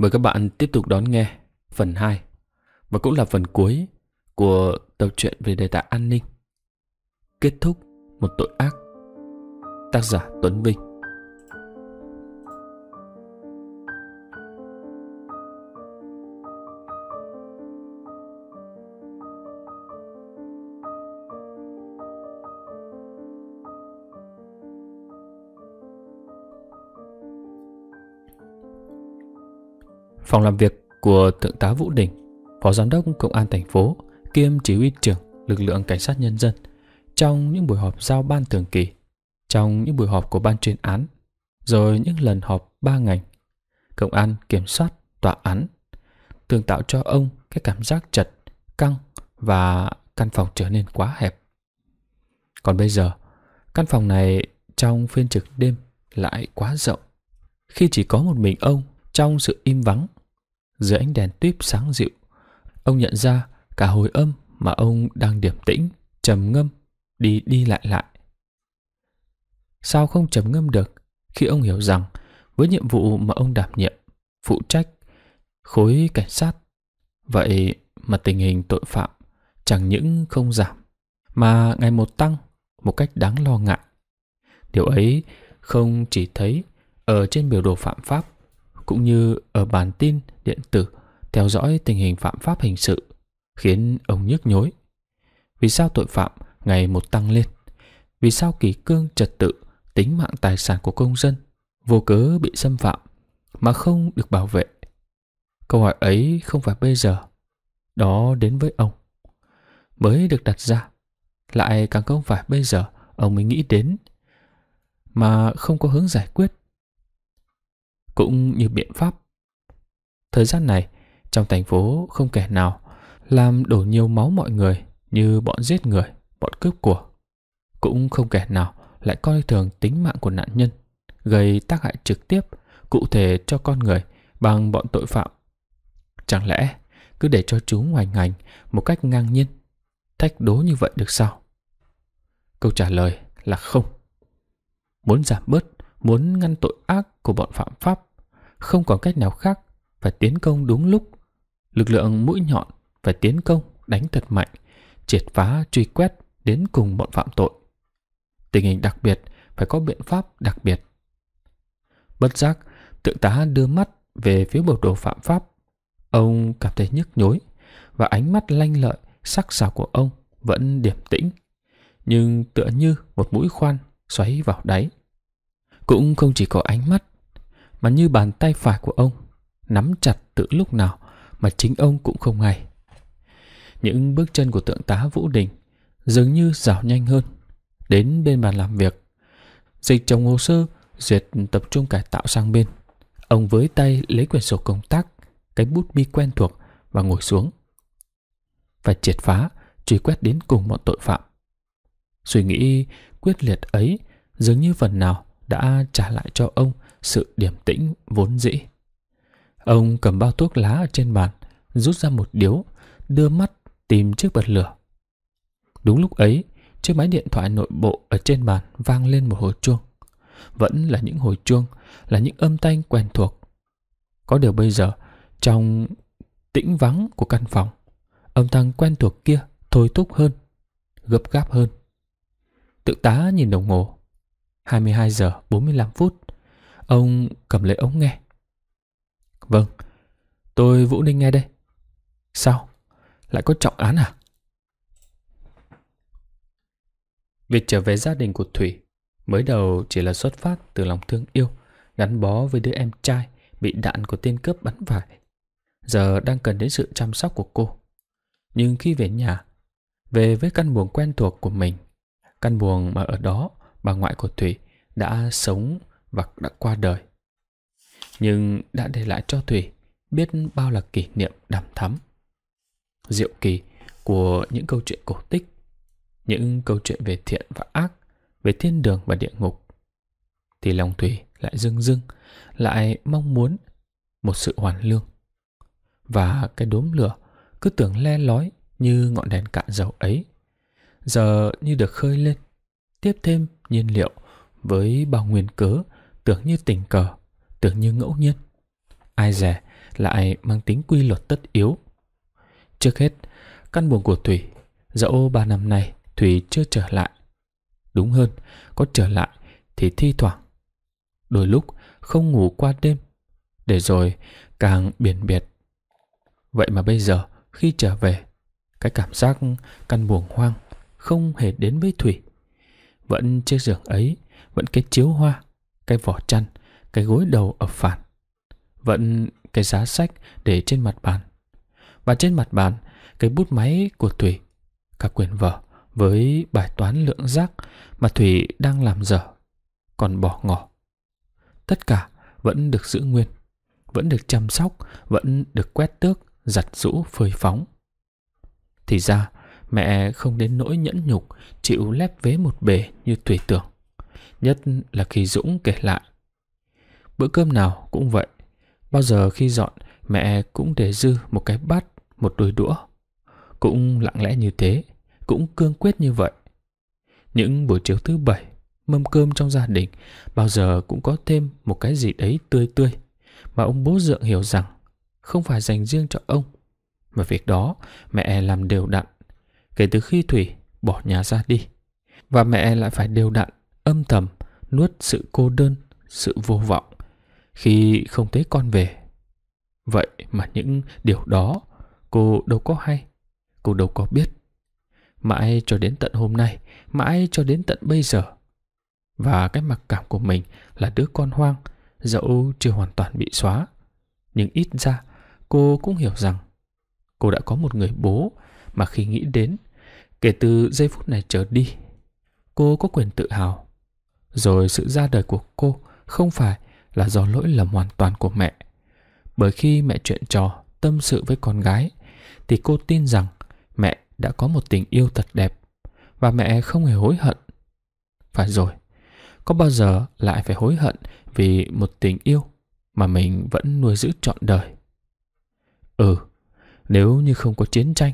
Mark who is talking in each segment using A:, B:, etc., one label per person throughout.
A: Mời các bạn tiếp tục đón nghe phần 2 và cũng là phần cuối của tập truyện về đề tài an ninh. Kết thúc một tội ác. Tác giả Tuấn Vinh phòng làm việc của Thượng tá Vũ Đình, Phó Giám đốc Công an thành phố, kiêm chỉ huy trưởng lực lượng cảnh sát nhân dân, trong những buổi họp giao ban thường kỳ, trong những buổi họp của ban chuyên án, rồi những lần họp ba ngành, công an kiểm soát, tòa án, thường tạo cho ông cái cảm giác chật, căng và căn phòng trở nên quá hẹp. Còn bây giờ, căn phòng này trong phiên trực đêm lại quá rộng. Khi chỉ có một mình ông trong sự im vắng dưới ánh đèn tuyếp sáng dịu. Ông nhận ra cả hồi âm mà ông đang điểm tĩnh, trầm ngâm, đi đi lại lại. Sao không trầm ngâm được khi ông hiểu rằng với nhiệm vụ mà ông đảm nhiệm, phụ trách, khối cảnh sát, vậy mà tình hình tội phạm chẳng những không giảm, mà ngày một tăng một cách đáng lo ngại. Điều ấy không chỉ thấy ở trên biểu đồ phạm pháp cũng như ở bản tin điện tử theo dõi tình hình phạm pháp hình sự khiến ông nhức nhối. Vì sao tội phạm ngày một tăng lên? Vì sao kỷ cương trật tự, tính mạng tài sản của công dân vô cớ bị xâm phạm mà không được bảo vệ? Câu hỏi ấy không phải bây giờ, đó đến với ông mới được đặt ra, lại càng không phải bây giờ ông mới nghĩ đến mà không có hướng giải quyết cũng như biện pháp. Thời gian này, trong thành phố không kẻ nào làm đổ nhiều máu mọi người như bọn giết người, bọn cướp của. Cũng không kẻ nào lại coi thường tính mạng của nạn nhân, gây tác hại trực tiếp, cụ thể cho con người bằng bọn tội phạm. Chẳng lẽ cứ để cho chúng ngoài ngành một cách ngang nhiên, thách đố như vậy được sao? Câu trả lời là không. Muốn giảm bớt, muốn ngăn tội ác của bọn phạm pháp, không còn cách nào khác phải tiến công đúng lúc. Lực lượng mũi nhọn phải tiến công đánh thật mạnh, triệt phá truy quét đến cùng bọn phạm tội. Tình hình đặc biệt phải có biện pháp đặc biệt. Bất giác, thượng tá đưa mắt về phía bộ đồ phạm pháp. Ông cảm thấy nhức nhối và ánh mắt lanh lợi, sắc sảo của ông vẫn điềm tĩnh, nhưng tựa như một mũi khoan xoáy vào đáy. Cũng không chỉ có ánh mắt mà như bàn tay phải của ông nắm chặt tự lúc nào mà chính ông cũng không hay. Những bước chân của tượng tá Vũ Đình dường như rào nhanh hơn đến bên bàn làm việc. Dịch chồng hồ sơ duyệt tập trung cải tạo sang bên. Ông với tay lấy quyển sổ công tác, cái bút bi quen thuộc và ngồi xuống. Phải triệt phá, truy quét đến cùng bọn tội phạm. Suy nghĩ quyết liệt ấy dường như phần nào đã trả lại cho ông sự điềm tĩnh vốn dĩ. Ông cầm bao thuốc lá ở trên bàn, rút ra một điếu, đưa mắt tìm chiếc bật lửa. Đúng lúc ấy, chiếc máy điện thoại nội bộ ở trên bàn vang lên một hồi chuông. Vẫn là những hồi chuông, là những âm thanh quen thuộc. Có điều bây giờ, trong tĩnh vắng của căn phòng, âm thanh quen thuộc kia thôi thúc hơn, gấp gáp hơn. Tự tá nhìn đồng hồ, 22 giờ 45 phút, Ông cầm lấy ống nghe. Vâng, tôi Vũ Ninh nghe đây. Sao? Lại có trọng án à? Việc trở về gia đình của Thủy mới đầu chỉ là xuất phát từ lòng thương yêu gắn bó với đứa em trai bị đạn của tên cướp bắn vải. Giờ đang cần đến sự chăm sóc của cô. Nhưng khi về nhà, về với căn buồng quen thuộc của mình, căn buồng mà ở đó bà ngoại của Thủy đã sống và đã qua đời. Nhưng đã để lại cho Thủy biết bao là kỷ niệm đằm thắm. Diệu kỳ của những câu chuyện cổ tích, những câu chuyện về thiện và ác, về thiên đường và địa ngục. Thì lòng Thủy lại dưng dưng, lại mong muốn một sự hoàn lương. Và cái đốm lửa cứ tưởng le lói như ngọn đèn cạn dầu ấy. Giờ như được khơi lên, tiếp thêm nhiên liệu với bao nguyên cớ tưởng như tình cờ, tưởng như ngẫu nhiên. Ai dè lại mang tính quy luật tất yếu. Trước hết, căn buồng của Thủy, dẫu ba năm nay Thủy chưa trở lại. Đúng hơn, có trở lại thì thi thoảng. Đôi lúc không ngủ qua đêm, để rồi càng biển biệt. Vậy mà bây giờ khi trở về, cái cảm giác căn buồng hoang không hề đến với Thủy. Vẫn chiếc giường ấy, vẫn cái chiếu hoa, cái vỏ chăn, cái gối đầu ở phản. Vẫn cái giá sách để trên mặt bàn. Và trên mặt bàn, cái bút máy của Thủy, cả quyển vở với bài toán lượng giác mà Thủy đang làm dở, còn bỏ ngỏ. Tất cả vẫn được giữ nguyên, vẫn được chăm sóc, vẫn được quét tước, giặt rũ, phơi phóng. Thì ra, mẹ không đến nỗi nhẫn nhục, chịu lép vế một bề như Thủy tưởng nhất là khi Dũng kể lại. Bữa cơm nào cũng vậy, bao giờ khi dọn mẹ cũng để dư một cái bát, một đôi đũa. Cũng lặng lẽ như thế, cũng cương quyết như vậy. Những buổi chiều thứ bảy, mâm cơm trong gia đình bao giờ cũng có thêm một cái gì đấy tươi tươi mà ông bố dượng hiểu rằng không phải dành riêng cho ông. Mà việc đó mẹ làm đều đặn kể từ khi Thủy bỏ nhà ra đi. Và mẹ lại phải đều đặn âm thầm nuốt sự cô đơn, sự vô vọng khi không thấy con về. Vậy mà những điều đó cô đâu có hay, cô đâu có biết. Mãi cho đến tận hôm nay, mãi cho đến tận bây giờ. Và cái mặc cảm của mình là đứa con hoang, dẫu chưa hoàn toàn bị xóa. Nhưng ít ra cô cũng hiểu rằng cô đã có một người bố mà khi nghĩ đến kể từ giây phút này trở đi cô có quyền tự hào rồi sự ra đời của cô không phải là do lỗi lầm hoàn toàn của mẹ. Bởi khi mẹ chuyện trò, tâm sự với con gái, thì cô tin rằng mẹ đã có một tình yêu thật đẹp và mẹ không hề hối hận. Phải rồi, có bao giờ lại phải hối hận vì một tình yêu mà mình vẫn nuôi giữ trọn đời? Ừ, nếu như không có chiến tranh,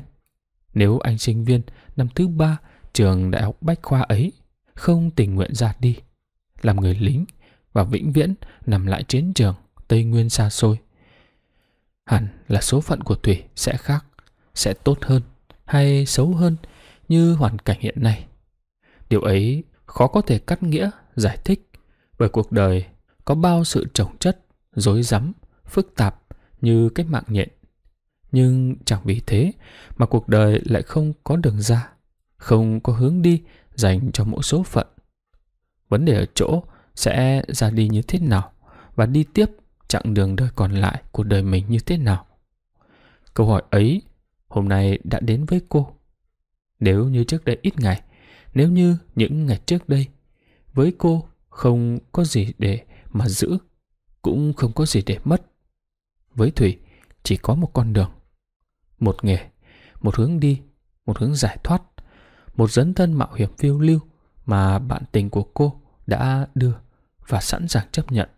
A: nếu anh sinh viên năm thứ ba trường Đại học Bách Khoa ấy không tình nguyện ra đi, làm người lính và vĩnh viễn nằm lại chiến trường Tây Nguyên xa xôi. Hẳn là số phận của Thủy sẽ khác, sẽ tốt hơn hay xấu hơn như hoàn cảnh hiện nay. Điều ấy khó có thể cắt nghĩa, giải thích bởi cuộc đời có bao sự trồng chất, rối rắm, phức tạp như cái mạng nhện. Nhưng chẳng vì thế mà cuộc đời lại không có đường ra, không có hướng đi dành cho mỗi số phận Vấn đề ở chỗ sẽ ra đi như thế nào và đi tiếp chặng đường đời còn lại của đời mình như thế nào. Câu hỏi ấy hôm nay đã đến với cô. Nếu như trước đây ít ngày, nếu như những ngày trước đây, với cô không có gì để mà giữ, cũng không có gì để mất. Với Thủy chỉ có một con đường, một nghề, một hướng đi, một hướng giải thoát, một dấn thân mạo hiểm phiêu lưu, mà bạn tình của cô đã đưa và sẵn sàng chấp nhận.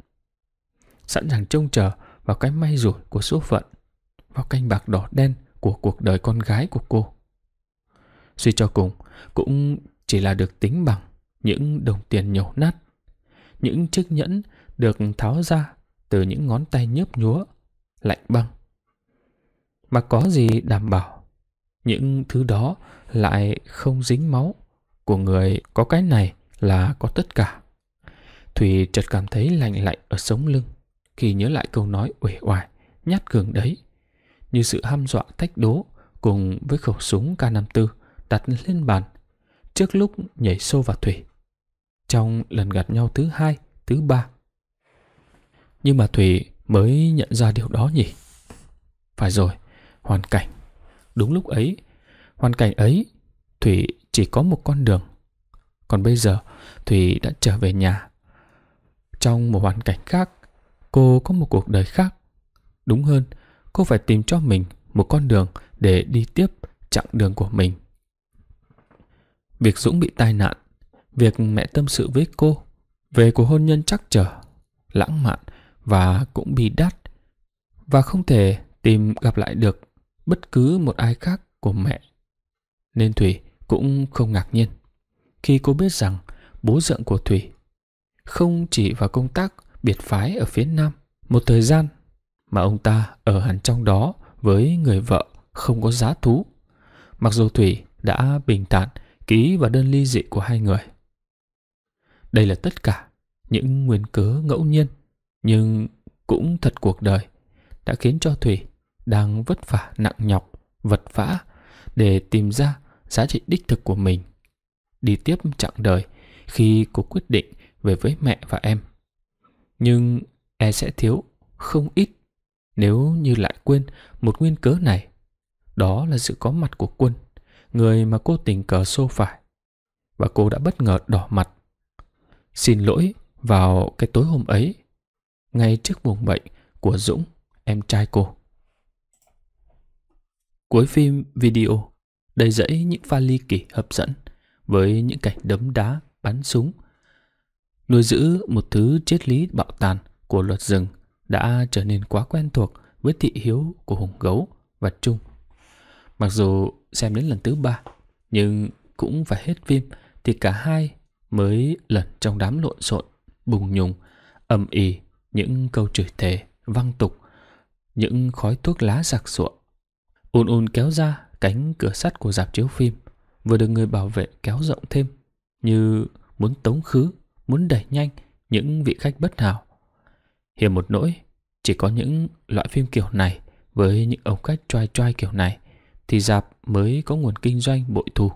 A: Sẵn sàng trông chờ vào cái may rủi của số phận, vào canh bạc đỏ đen của cuộc đời con gái của cô. Suy cho cùng, cũng chỉ là được tính bằng những đồng tiền nhổ nát, những chiếc nhẫn được tháo ra từ những ngón tay nhớp nhúa, lạnh băng. Mà có gì đảm bảo, những thứ đó lại không dính máu của người có cái này là có tất cả. Thủy chợt cảm thấy lạnh lạnh ở sống lưng khi nhớ lại câu nói uể oải, nhát cường đấy. Như sự ham dọa thách đố cùng với khẩu súng K54 đặt lên bàn trước lúc nhảy sâu vào Thủy. Trong lần gặp nhau thứ hai, thứ ba. Nhưng mà Thủy mới nhận ra điều đó nhỉ? Phải rồi, hoàn cảnh. Đúng lúc ấy, hoàn cảnh ấy, Thủy chỉ có một con đường. Còn bây giờ, Thùy đã trở về nhà. Trong một hoàn cảnh khác, cô có một cuộc đời khác. Đúng hơn, cô phải tìm cho mình một con đường để đi tiếp chặng đường của mình. Việc Dũng bị tai nạn, việc mẹ tâm sự với cô về cuộc hôn nhân chắc trở, lãng mạn và cũng bị đắt và không thể tìm gặp lại được bất cứ một ai khác của mẹ. Nên Thủy cũng không ngạc nhiên Khi cô biết rằng bố dượng của Thủy Không chỉ vào công tác biệt phái ở phía Nam Một thời gian mà ông ta ở hẳn trong đó với người vợ không có giá thú Mặc dù Thủy đã bình tản ký vào đơn ly dị của hai người Đây là tất cả những nguyên cớ ngẫu nhiên Nhưng cũng thật cuộc đời đã khiến cho Thủy đang vất vả nặng nhọc, vật vã để tìm ra giá trị đích thực của mình. Đi tiếp chặng đời khi cô quyết định về với mẹ và em. Nhưng e sẽ thiếu không ít nếu như lại quên một nguyên cớ này. Đó là sự có mặt của quân, người mà cô tình cờ xô phải. Và cô đã bất ngờ đỏ mặt. Xin lỗi vào cái tối hôm ấy, ngay trước buồng bệnh của Dũng, em trai cô. Cuối phim video đầy rẫy những pha ly kỳ hấp dẫn với những cảnh đấm đá, bắn súng. Nuôi giữ một thứ triết lý bạo tàn của luật rừng đã trở nên quá quen thuộc với thị hiếu của hùng gấu và trung. Mặc dù xem đến lần thứ ba, nhưng cũng phải hết phim thì cả hai mới lần trong đám lộn xộn, bùng nhùng, ầm ĩ những câu chửi thề, văng tục, những khói thuốc lá sặc sụa. Ôn ôn kéo ra cánh cửa sắt của dạp chiếu phim vừa được người bảo vệ kéo rộng thêm như muốn tống khứ, muốn đẩy nhanh những vị khách bất hảo. Hiểu một nỗi, chỉ có những loại phim kiểu này với những ông khách trai trai kiểu này thì dạp mới có nguồn kinh doanh bội thu.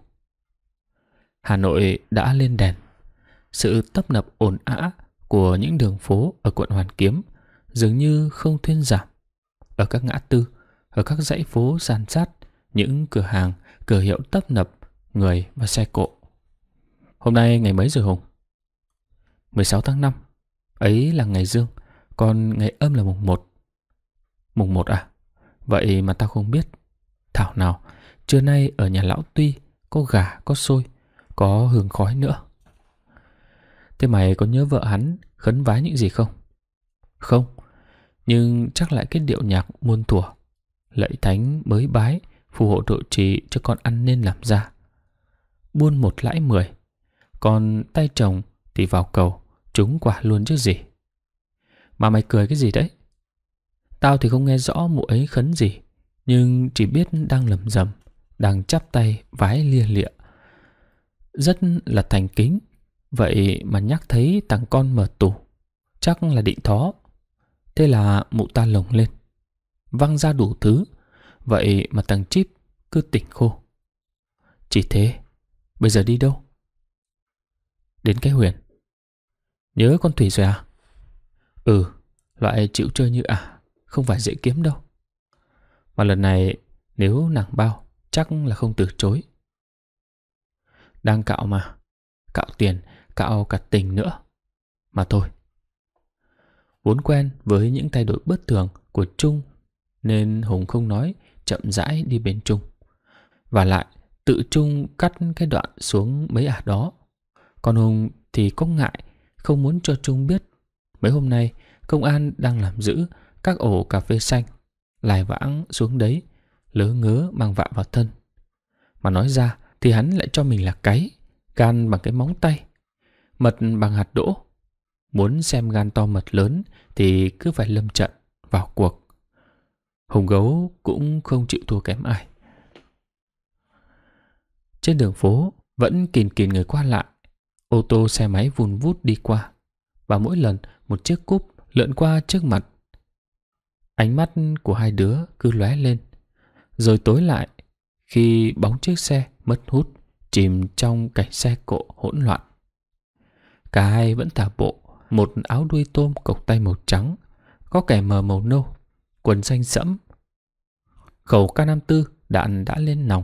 A: Hà Nội đã lên đèn. Sự tấp nập ồn ã của những đường phố ở quận Hoàn Kiếm dường như không thuyên giảm. Ở các ngã tư, ở các dãy phố sàn sát những cửa hàng, cửa hiệu tấp nập người và xe cộ. Hôm nay ngày mấy rồi Hùng? 16 tháng 5, ấy là ngày dương, còn ngày âm là mùng 1. Mùng 1 à? Vậy mà tao không biết. Thảo nào, trưa nay ở nhà lão Tuy có gà, có xôi, có hương khói nữa. Thế mày có nhớ vợ hắn khấn vái những gì không? Không, nhưng chắc lại cái điệu nhạc muôn thuở, lạy thánh mới bái, phù hộ độ trì cho con ăn nên làm ra. Buôn một lãi mười, còn tay chồng thì vào cầu, trúng quả luôn chứ gì. Mà mày cười cái gì đấy? Tao thì không nghe rõ mụ ấy khấn gì, nhưng chỉ biết đang lầm rầm, đang chắp tay vái lia lịa. Rất là thành kính, vậy mà nhắc thấy thằng con mở tù, chắc là định thó. Thế là mụ ta lồng lên, văng ra đủ thứ, Vậy mà thằng Chip cứ tỉnh khô. Chỉ thế, bây giờ đi đâu? Đến cái huyền. Nhớ con thủy rồi à? Ừ, loại chịu chơi như à, không phải dễ kiếm đâu. Mà lần này nếu nàng bao, chắc là không từ chối. Đang cạo mà, cạo tiền, cạo cả tình nữa. Mà thôi. Vốn quen với những thay đổi bất thường của Trung nên Hùng không nói chậm rãi đi bên Trung. Và lại, tự Trung cắt cái đoạn xuống mấy ả đó. Còn Hùng thì có ngại, không muốn cho Trung biết. Mấy hôm nay, công an đang làm giữ các ổ cà phê xanh, lải vãng xuống đấy, lớ ngớ mang vạ vào thân. Mà nói ra thì hắn lại cho mình là cái, gan bằng cái móng tay, mật bằng hạt đỗ. Muốn xem gan to mật lớn thì cứ phải lâm trận, vào cuộc. Hùng gấu cũng không chịu thua kém ai. Trên đường phố vẫn kìn kìn người qua lại, ô tô xe máy vun vút đi qua và mỗi lần một chiếc cúp lượn qua trước mặt. Ánh mắt của hai đứa cứ lóe lên, rồi tối lại khi bóng chiếc xe mất hút chìm trong cảnh xe cộ hỗn loạn. Cả hai vẫn thả bộ, một áo đuôi tôm cộc tay màu trắng, có kẻ mờ màu nâu quần xanh sẫm. Khẩu k năm tư đạn đã lên nòng,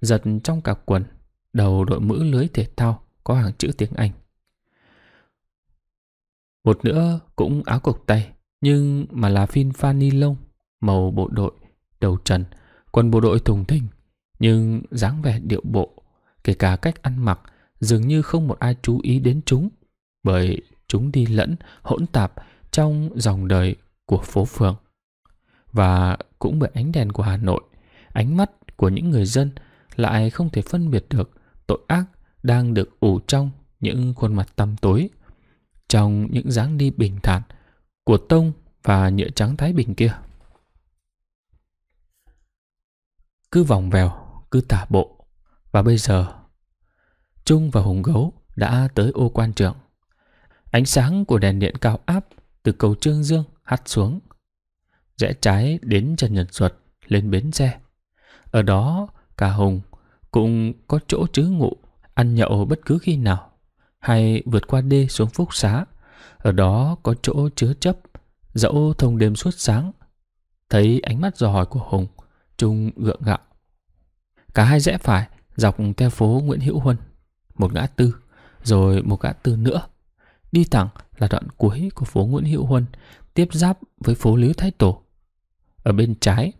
A: giật trong cả quần, đầu đội mũ lưới thể thao có hàng chữ tiếng Anh. Một nữa cũng áo cộc tay, nhưng mà là phin pha ni lông, màu bộ đội, đầu trần, quần bộ đội thùng thình, nhưng dáng vẻ điệu bộ, kể cả cách ăn mặc, dường như không một ai chú ý đến chúng, bởi chúng đi lẫn hỗn tạp trong dòng đời của phố phường và cũng bởi ánh đèn của Hà Nội, ánh mắt của những người dân lại không thể phân biệt được tội ác đang được ủ trong những khuôn mặt tăm tối, trong những dáng đi bình thản của Tông và nhựa trắng Thái Bình kia. Cứ vòng vèo, cứ tả bộ, và bây giờ Trung và Hùng Gấu đã tới ô quan trường. Ánh sáng của đèn điện cao áp từ cầu Trương Dương hắt xuống rẽ trái đến Trần Nhật Duật lên bến xe. Ở đó, cả Hùng cũng có chỗ trứ ngụ, ăn nhậu bất cứ khi nào, hay vượt qua đê xuống Phúc Xá. Ở đó có chỗ chứa chấp, dẫu thông đêm suốt sáng. Thấy ánh mắt dò hỏi của Hùng, Trung gượng gạo. Cả hai rẽ phải, dọc theo phố Nguyễn Hữu Huân, một ngã tư, rồi một ngã tư nữa. Đi thẳng là đoạn cuối của phố Nguyễn Hữu Huân, tiếp giáp với phố Lý Thái Tổ ở bên trái,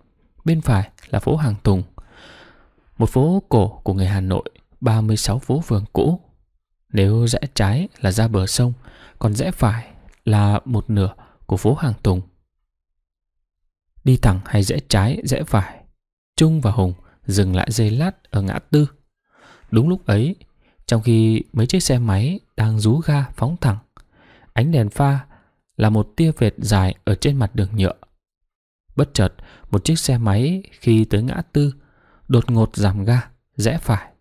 A: bên phải là phố Hàng Tùng. Một phố cổ của người Hà Nội, 36 phố phường cũ. Nếu rẽ trái là ra bờ sông, còn rẽ phải là một nửa của phố Hàng Tùng. Đi thẳng hay rẽ trái, rẽ phải, Trung và Hùng dừng lại giây lát ở ngã tư. Đúng lúc ấy, trong khi mấy chiếc xe máy đang rú ga phóng thẳng, ánh đèn pha là một tia vệt dài ở trên mặt đường nhựa. Bất chợt, một chiếc xe máy khi tới ngã tư, đột ngột giảm ga, rẽ phải.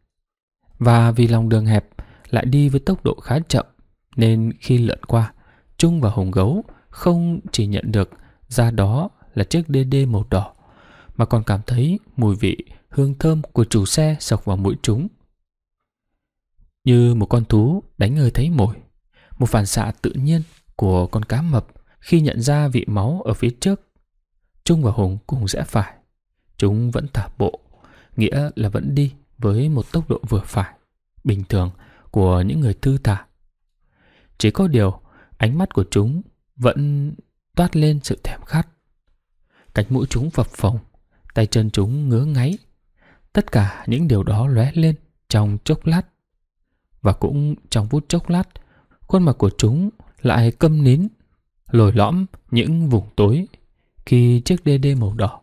A: Và vì lòng đường hẹp lại đi với tốc độ khá chậm, nên khi lượn qua, Trung và hùng Gấu không chỉ nhận được ra đó là chiếc DD màu đỏ, mà còn cảm thấy mùi vị hương thơm của chủ xe sộc vào mũi chúng. Như một con thú đánh người thấy mồi, một phản xạ tự nhiên của con cá mập khi nhận ra vị máu ở phía trước Trung và Hùng cùng rẽ phải. Chúng vẫn thả bộ, nghĩa là vẫn đi với một tốc độ vừa phải, bình thường của những người thư thả. Chỉ có điều, ánh mắt của chúng vẫn toát lên sự thèm khát. Cánh mũi chúng phập phồng, tay chân chúng ngứa ngáy. Tất cả những điều đó lóe lên trong chốc lát. Và cũng trong phút chốc lát, khuôn mặt của chúng lại câm nín, lồi lõm những vùng tối khi chiếc đê đê màu đỏ.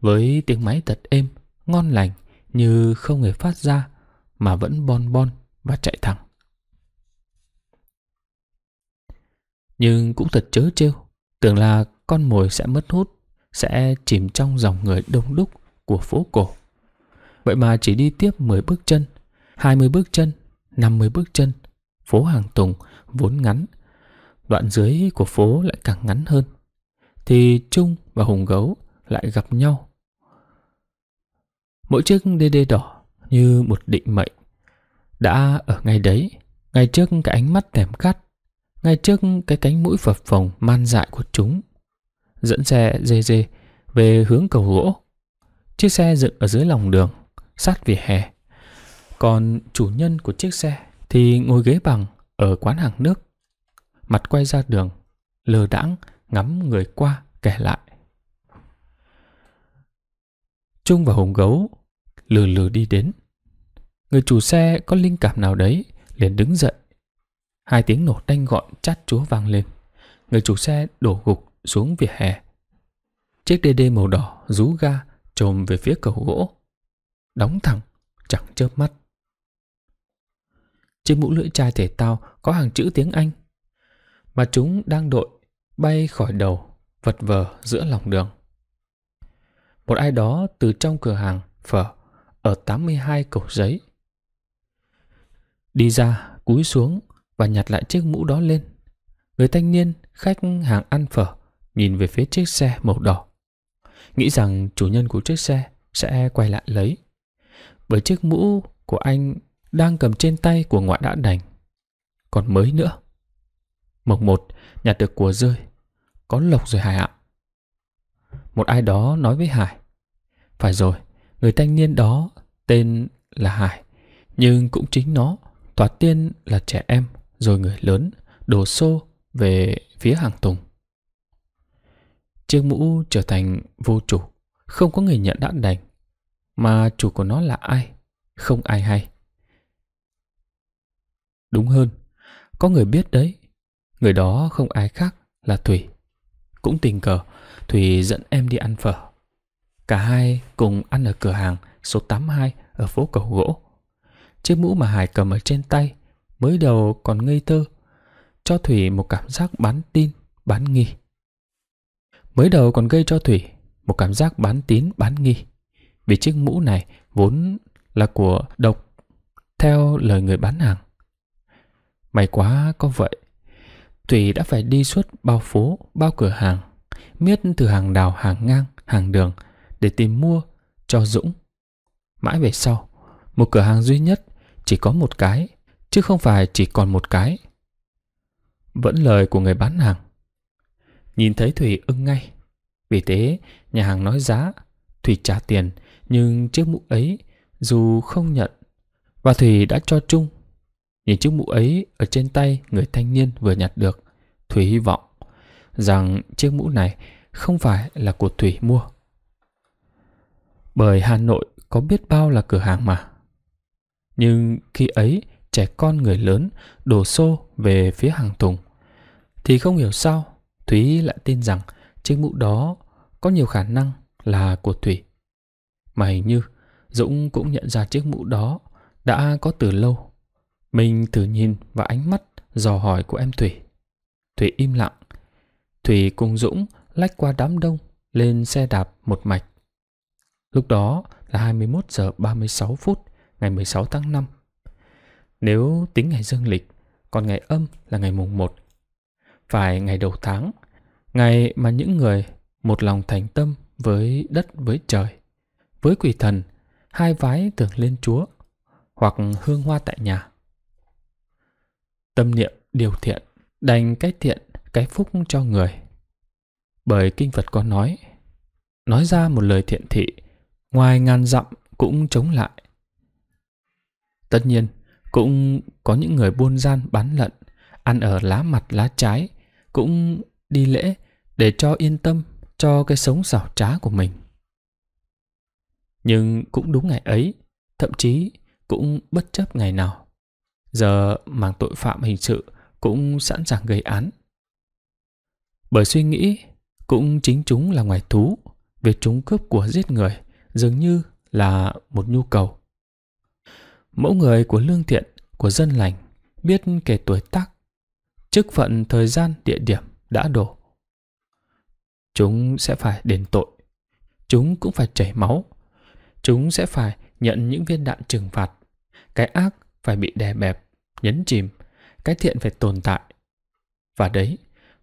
A: Với tiếng máy thật êm, ngon lành như không hề phát ra mà vẫn bon bon và chạy thẳng. Nhưng cũng thật chớ trêu, tưởng là con mồi sẽ mất hút, sẽ chìm trong dòng người đông đúc của phố cổ. Vậy mà chỉ đi tiếp 10 bước chân, 20 bước chân, 50 bước chân, phố Hàng Tùng vốn ngắn, đoạn dưới của phố lại càng ngắn hơn thì Trung và Hùng Gấu lại gặp nhau. Mỗi chiếc đê đê đỏ như một định mệnh đã ở ngay đấy, ngay trước cái ánh mắt thèm cắt, ngay trước cái cánh mũi phập phồng man dại của chúng. Dẫn xe dê dê về hướng cầu gỗ. Chiếc xe dựng ở dưới lòng đường, sát vỉa hè. Còn chủ nhân của chiếc xe thì ngồi ghế bằng ở quán hàng nước. Mặt quay ra đường, lờ đãng ngắm người qua kể lại. Trung và Hùng Gấu lừ lừ đi đến. Người chủ xe có linh cảm nào đấy liền đứng dậy. Hai tiếng nổ đanh gọn chát chúa vang lên. Người chủ xe đổ gục xuống vỉa hè. Chiếc đê đê màu đỏ rú ga trồm về phía cầu gỗ. Đóng thẳng, chẳng chớp mắt. Trên mũ lưỡi chai thể tao có hàng chữ tiếng Anh mà chúng đang đội bay khỏi đầu, vật vờ giữa lòng đường. Một ai đó từ trong cửa hàng phở ở 82 cầu giấy. Đi ra, cúi xuống và nhặt lại chiếc mũ đó lên. Người thanh niên, khách hàng ăn phở, nhìn về phía chiếc xe màu đỏ. Nghĩ rằng chủ nhân của chiếc xe sẽ quay lại lấy. Bởi chiếc mũ của anh đang cầm trên tay của ngoại đã đành. Còn mới nữa. Mộc một, nhà được của rơi. Có lộc rồi Hải ạ. Một ai đó nói với Hải. Phải rồi, người thanh niên đó tên là Hải. Nhưng cũng chính nó, tòa tiên là trẻ em, rồi người lớn, đồ xô về phía hàng tùng. Chiếc mũ trở thành vô chủ, không có người nhận đã đành. Mà chủ của nó là ai, không ai hay. Đúng hơn, có người biết đấy, Người đó không ai khác là Thủy. Cũng tình cờ, Thủy dẫn em đi ăn phở. Cả hai cùng ăn ở cửa hàng số 82 ở phố Cầu Gỗ. Chiếc mũ mà Hải cầm ở trên tay mới đầu còn ngây thơ, cho Thủy một cảm giác bán tin, bán nghi. Mới đầu còn gây cho Thủy một cảm giác bán tín, bán nghi. Vì chiếc mũ này vốn là của độc theo lời người bán hàng. May quá có vậy Thủy đã phải đi suốt bao phố, bao cửa hàng, miết từ hàng đào, hàng ngang, hàng đường để tìm mua cho Dũng. Mãi về sau, một cửa hàng duy nhất chỉ có một cái, chứ không phải chỉ còn một cái. Vẫn lời của người bán hàng. Nhìn thấy Thủy ưng ngay. Vì thế, nhà hàng nói giá, Thủy trả tiền, nhưng chiếc mũ ấy dù không nhận. Và Thủy đã cho Trung Nhìn chiếc mũ ấy ở trên tay người thanh niên vừa nhặt được, Thủy hy vọng rằng chiếc mũ này không phải là của Thủy mua. Bởi Hà Nội có biết bao là cửa hàng mà. Nhưng khi ấy trẻ con người lớn đổ xô về phía hàng thùng. Thì không hiểu sao Thúy lại tin rằng chiếc mũ đó có nhiều khả năng là của Thủy. Mà hình như Dũng cũng nhận ra chiếc mũ đó đã có từ lâu mình thử nhìn vào ánh mắt dò hỏi của em Thủy. Thủy im lặng. Thủy cùng Dũng lách qua đám đông lên xe đạp một mạch. Lúc đó là 21 giờ 36 phút ngày 16 tháng 5. Nếu tính ngày dương lịch, còn ngày âm là ngày mùng 1. Phải ngày đầu tháng, ngày mà những người một lòng thành tâm với đất với trời, với quỷ thần, hai vái tưởng lên Chúa hoặc hương hoa tại nhà tâm niệm điều thiện, đành cái thiện, cái phúc cho người. Bởi kinh Phật có nói, nói ra một lời thiện thị, ngoài ngàn dặm cũng chống lại. Tất nhiên, cũng có những người buôn gian bán lận, ăn ở lá mặt lá trái, cũng đi lễ để cho yên tâm cho cái sống xảo trá của mình. Nhưng cũng đúng ngày ấy, thậm chí cũng bất chấp ngày nào giờ mảng tội phạm hình sự cũng sẵn sàng gây án. Bởi suy nghĩ, cũng chính chúng là ngoài thú, việc chúng cướp của giết người dường như là một nhu cầu. Mẫu người của lương thiện, của dân lành, biết kể tuổi tác, chức phận thời gian địa điểm đã đổ. Chúng sẽ phải đền tội, chúng cũng phải chảy máu, chúng sẽ phải nhận những viên đạn trừng phạt. Cái ác phải bị đè bẹp, nhấn chìm, cái thiện phải tồn tại. Và đấy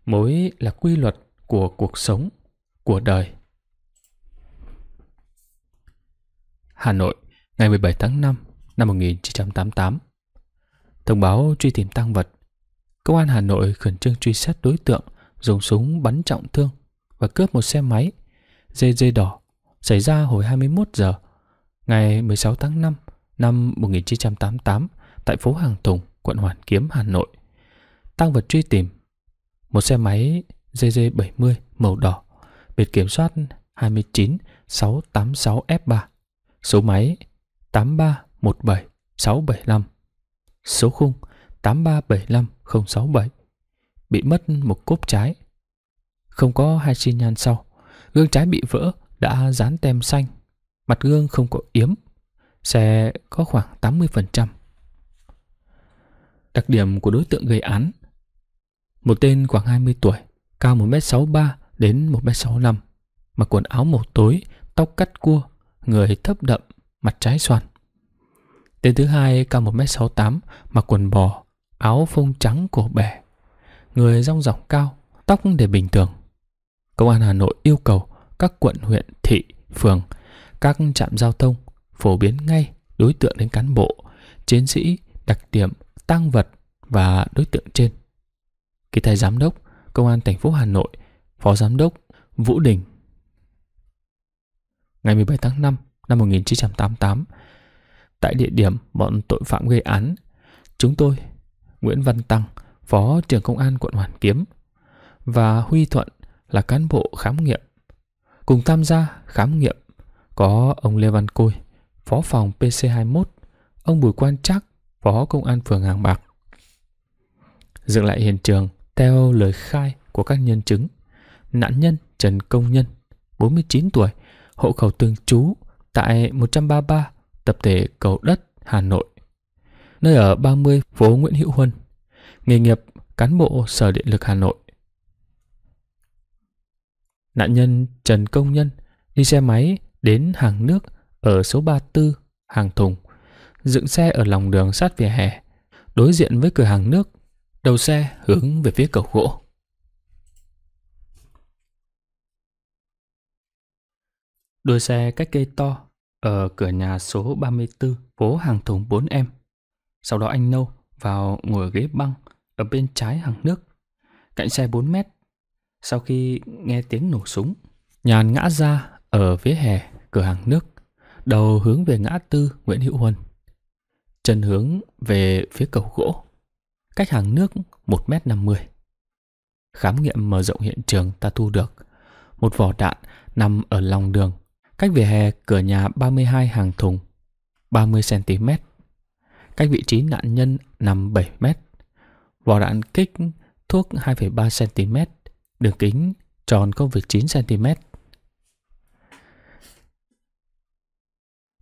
A: mới là quy luật của cuộc sống, của đời. Hà Nội, ngày 17 tháng 5 năm 1988. Thông báo truy tìm tăng vật. Công an Hà Nội khẩn trương truy xét đối tượng dùng súng bắn trọng thương và cướp một xe máy dê dê đỏ xảy ra hồi 21 giờ ngày 16 tháng 5 năm 1988 tại phố Hàng Tùng, quận Hoàn Kiếm, Hà Nội. Tăng vật truy tìm một xe máy JJ70 màu đỏ, biệt kiểm soát 29686F3, số máy 8317675, số khung 8375067, bị mất một cốp trái. Không có hai xi nhan sau, gương trái bị vỡ đã dán tem xanh, mặt gương không có yếm sẽ có khoảng 80%. Đặc điểm của đối tượng gây án Một tên khoảng 20 tuổi, cao 1m63 đến 1m65, mặc quần áo màu tối, tóc cắt cua, người thấp đậm, mặt trái xoan. Tên thứ hai cao 1m68, mặc quần bò, áo phông trắng cổ bẻ, người rong ròng cao, tóc để bình thường. Công an Hà Nội yêu cầu các quận huyện, thị, phường, các trạm giao thông phổ biến ngay đối tượng đến cán bộ, chiến sĩ, đặc điểm, tăng vật và đối tượng trên. Kỳ thay giám đốc, công an thành phố Hà Nội, phó giám đốc Vũ Đình. Ngày 17 tháng 5 năm 1988, tại địa điểm bọn tội phạm gây án, chúng tôi, Nguyễn Văn Tăng, phó trưởng công an quận Hoàn Kiếm và Huy Thuận là cán bộ khám nghiệm. Cùng tham gia khám nghiệm có ông Lê Văn Côi, phó phòng PC21, ông Bùi Quan Trắc, phó công an phường Hàng Bạc. Dựng lại hiện trường, theo lời khai của các nhân chứng, nạn nhân Trần Công Nhân, 49 tuổi, hộ khẩu thường trú tại 133 tập thể Cầu Đất, Hà Nội, nơi ở 30 phố Nguyễn Hữu Huân, nghề nghiệp cán bộ Sở Điện lực Hà Nội. Nạn nhân Trần Công Nhân đi xe máy đến hàng nước ở số 34, hàng thùng, dựng xe ở lòng đường sát vỉa hè, đối diện với cửa hàng nước, đầu xe hướng về phía cầu gỗ. Đôi xe cách cây to ở cửa nhà số 34, phố hàng thùng 4 em. Sau đó anh Nâu vào ngồi ghế băng ở bên trái hàng nước, cạnh xe 4 mét. Sau khi nghe tiếng nổ súng, Nhàn ngã ra ở phía hè cửa hàng nước đầu hướng về ngã tư Nguyễn Hữu Huân, chân hướng về phía cầu gỗ, cách hàng nước 1m50. Khám nghiệm mở rộng hiện trường ta thu được một vỏ đạn nằm ở lòng đường, cách vỉa hè cửa nhà 32 hàng thùng, 30cm. Cách vị trí nạn nhân nằm 7m. Vỏ đạn kích thuốc 2,3cm, đường kính tròn 0,9cm.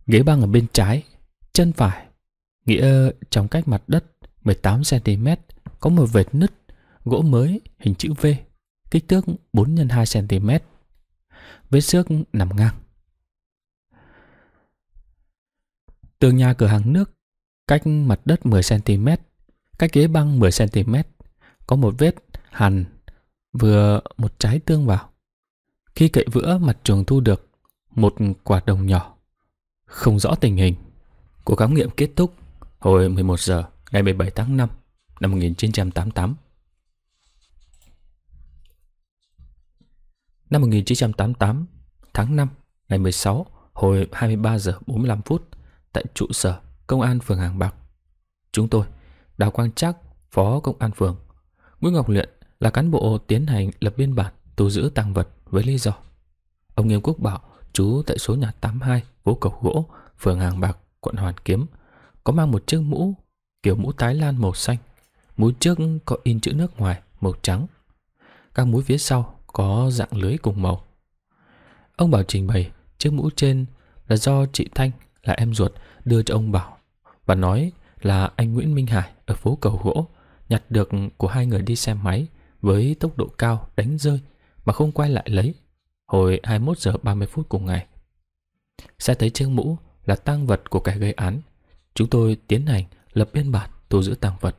A: Ghế băng ở bên trái, chân phải, nghĩa trong cách mặt đất 18cm có một vệt nứt, gỗ mới hình chữ V, kích thước 4 x 2cm. Vết xước nằm ngang. Tường nhà cửa hàng nước cách mặt đất 10cm, cách ghế băng 10cm, có một vết hằn vừa một trái tương vào. Khi cậy vữa mặt trường thu được một quả đồng nhỏ. Không rõ tình hình Cuộc khám nghiệm kết thúc hồi 11 giờ ngày 17 tháng 5 năm 1988 Năm 1988 tháng 5 ngày 16 hồi 23 giờ 45 phút tại trụ sở Công an phường Hàng Bạc Chúng tôi, Đào Quang Trác, Phó Công an phường Nguyễn Ngọc Luyện là cán bộ tiến hành lập biên bản thu giữ tăng vật với lý do Ông Nghiêm Quốc Bảo chú tại số nhà 82 phố Cầu Gỗ, phường Hàng Bạc, quận Hoàn Kiếm, có mang một chiếc mũ kiểu mũ tái Lan màu xanh. Mũi trước có in chữ nước ngoài màu trắng. Các mũi phía sau có dạng lưới cùng màu. Ông Bảo trình bày chiếc mũ trên là do chị Thanh là em ruột đưa cho ông Bảo và nói là anh Nguyễn Minh Hải ở phố Cầu Gỗ nhặt được của hai người đi xe máy với tốc độ cao đánh rơi mà không quay lại lấy hồi 21 giờ 30 phút cùng ngày sẽ thấy chiếc mũ là tang vật của kẻ gây án. Chúng tôi tiến hành lập biên bản thu giữ tang vật.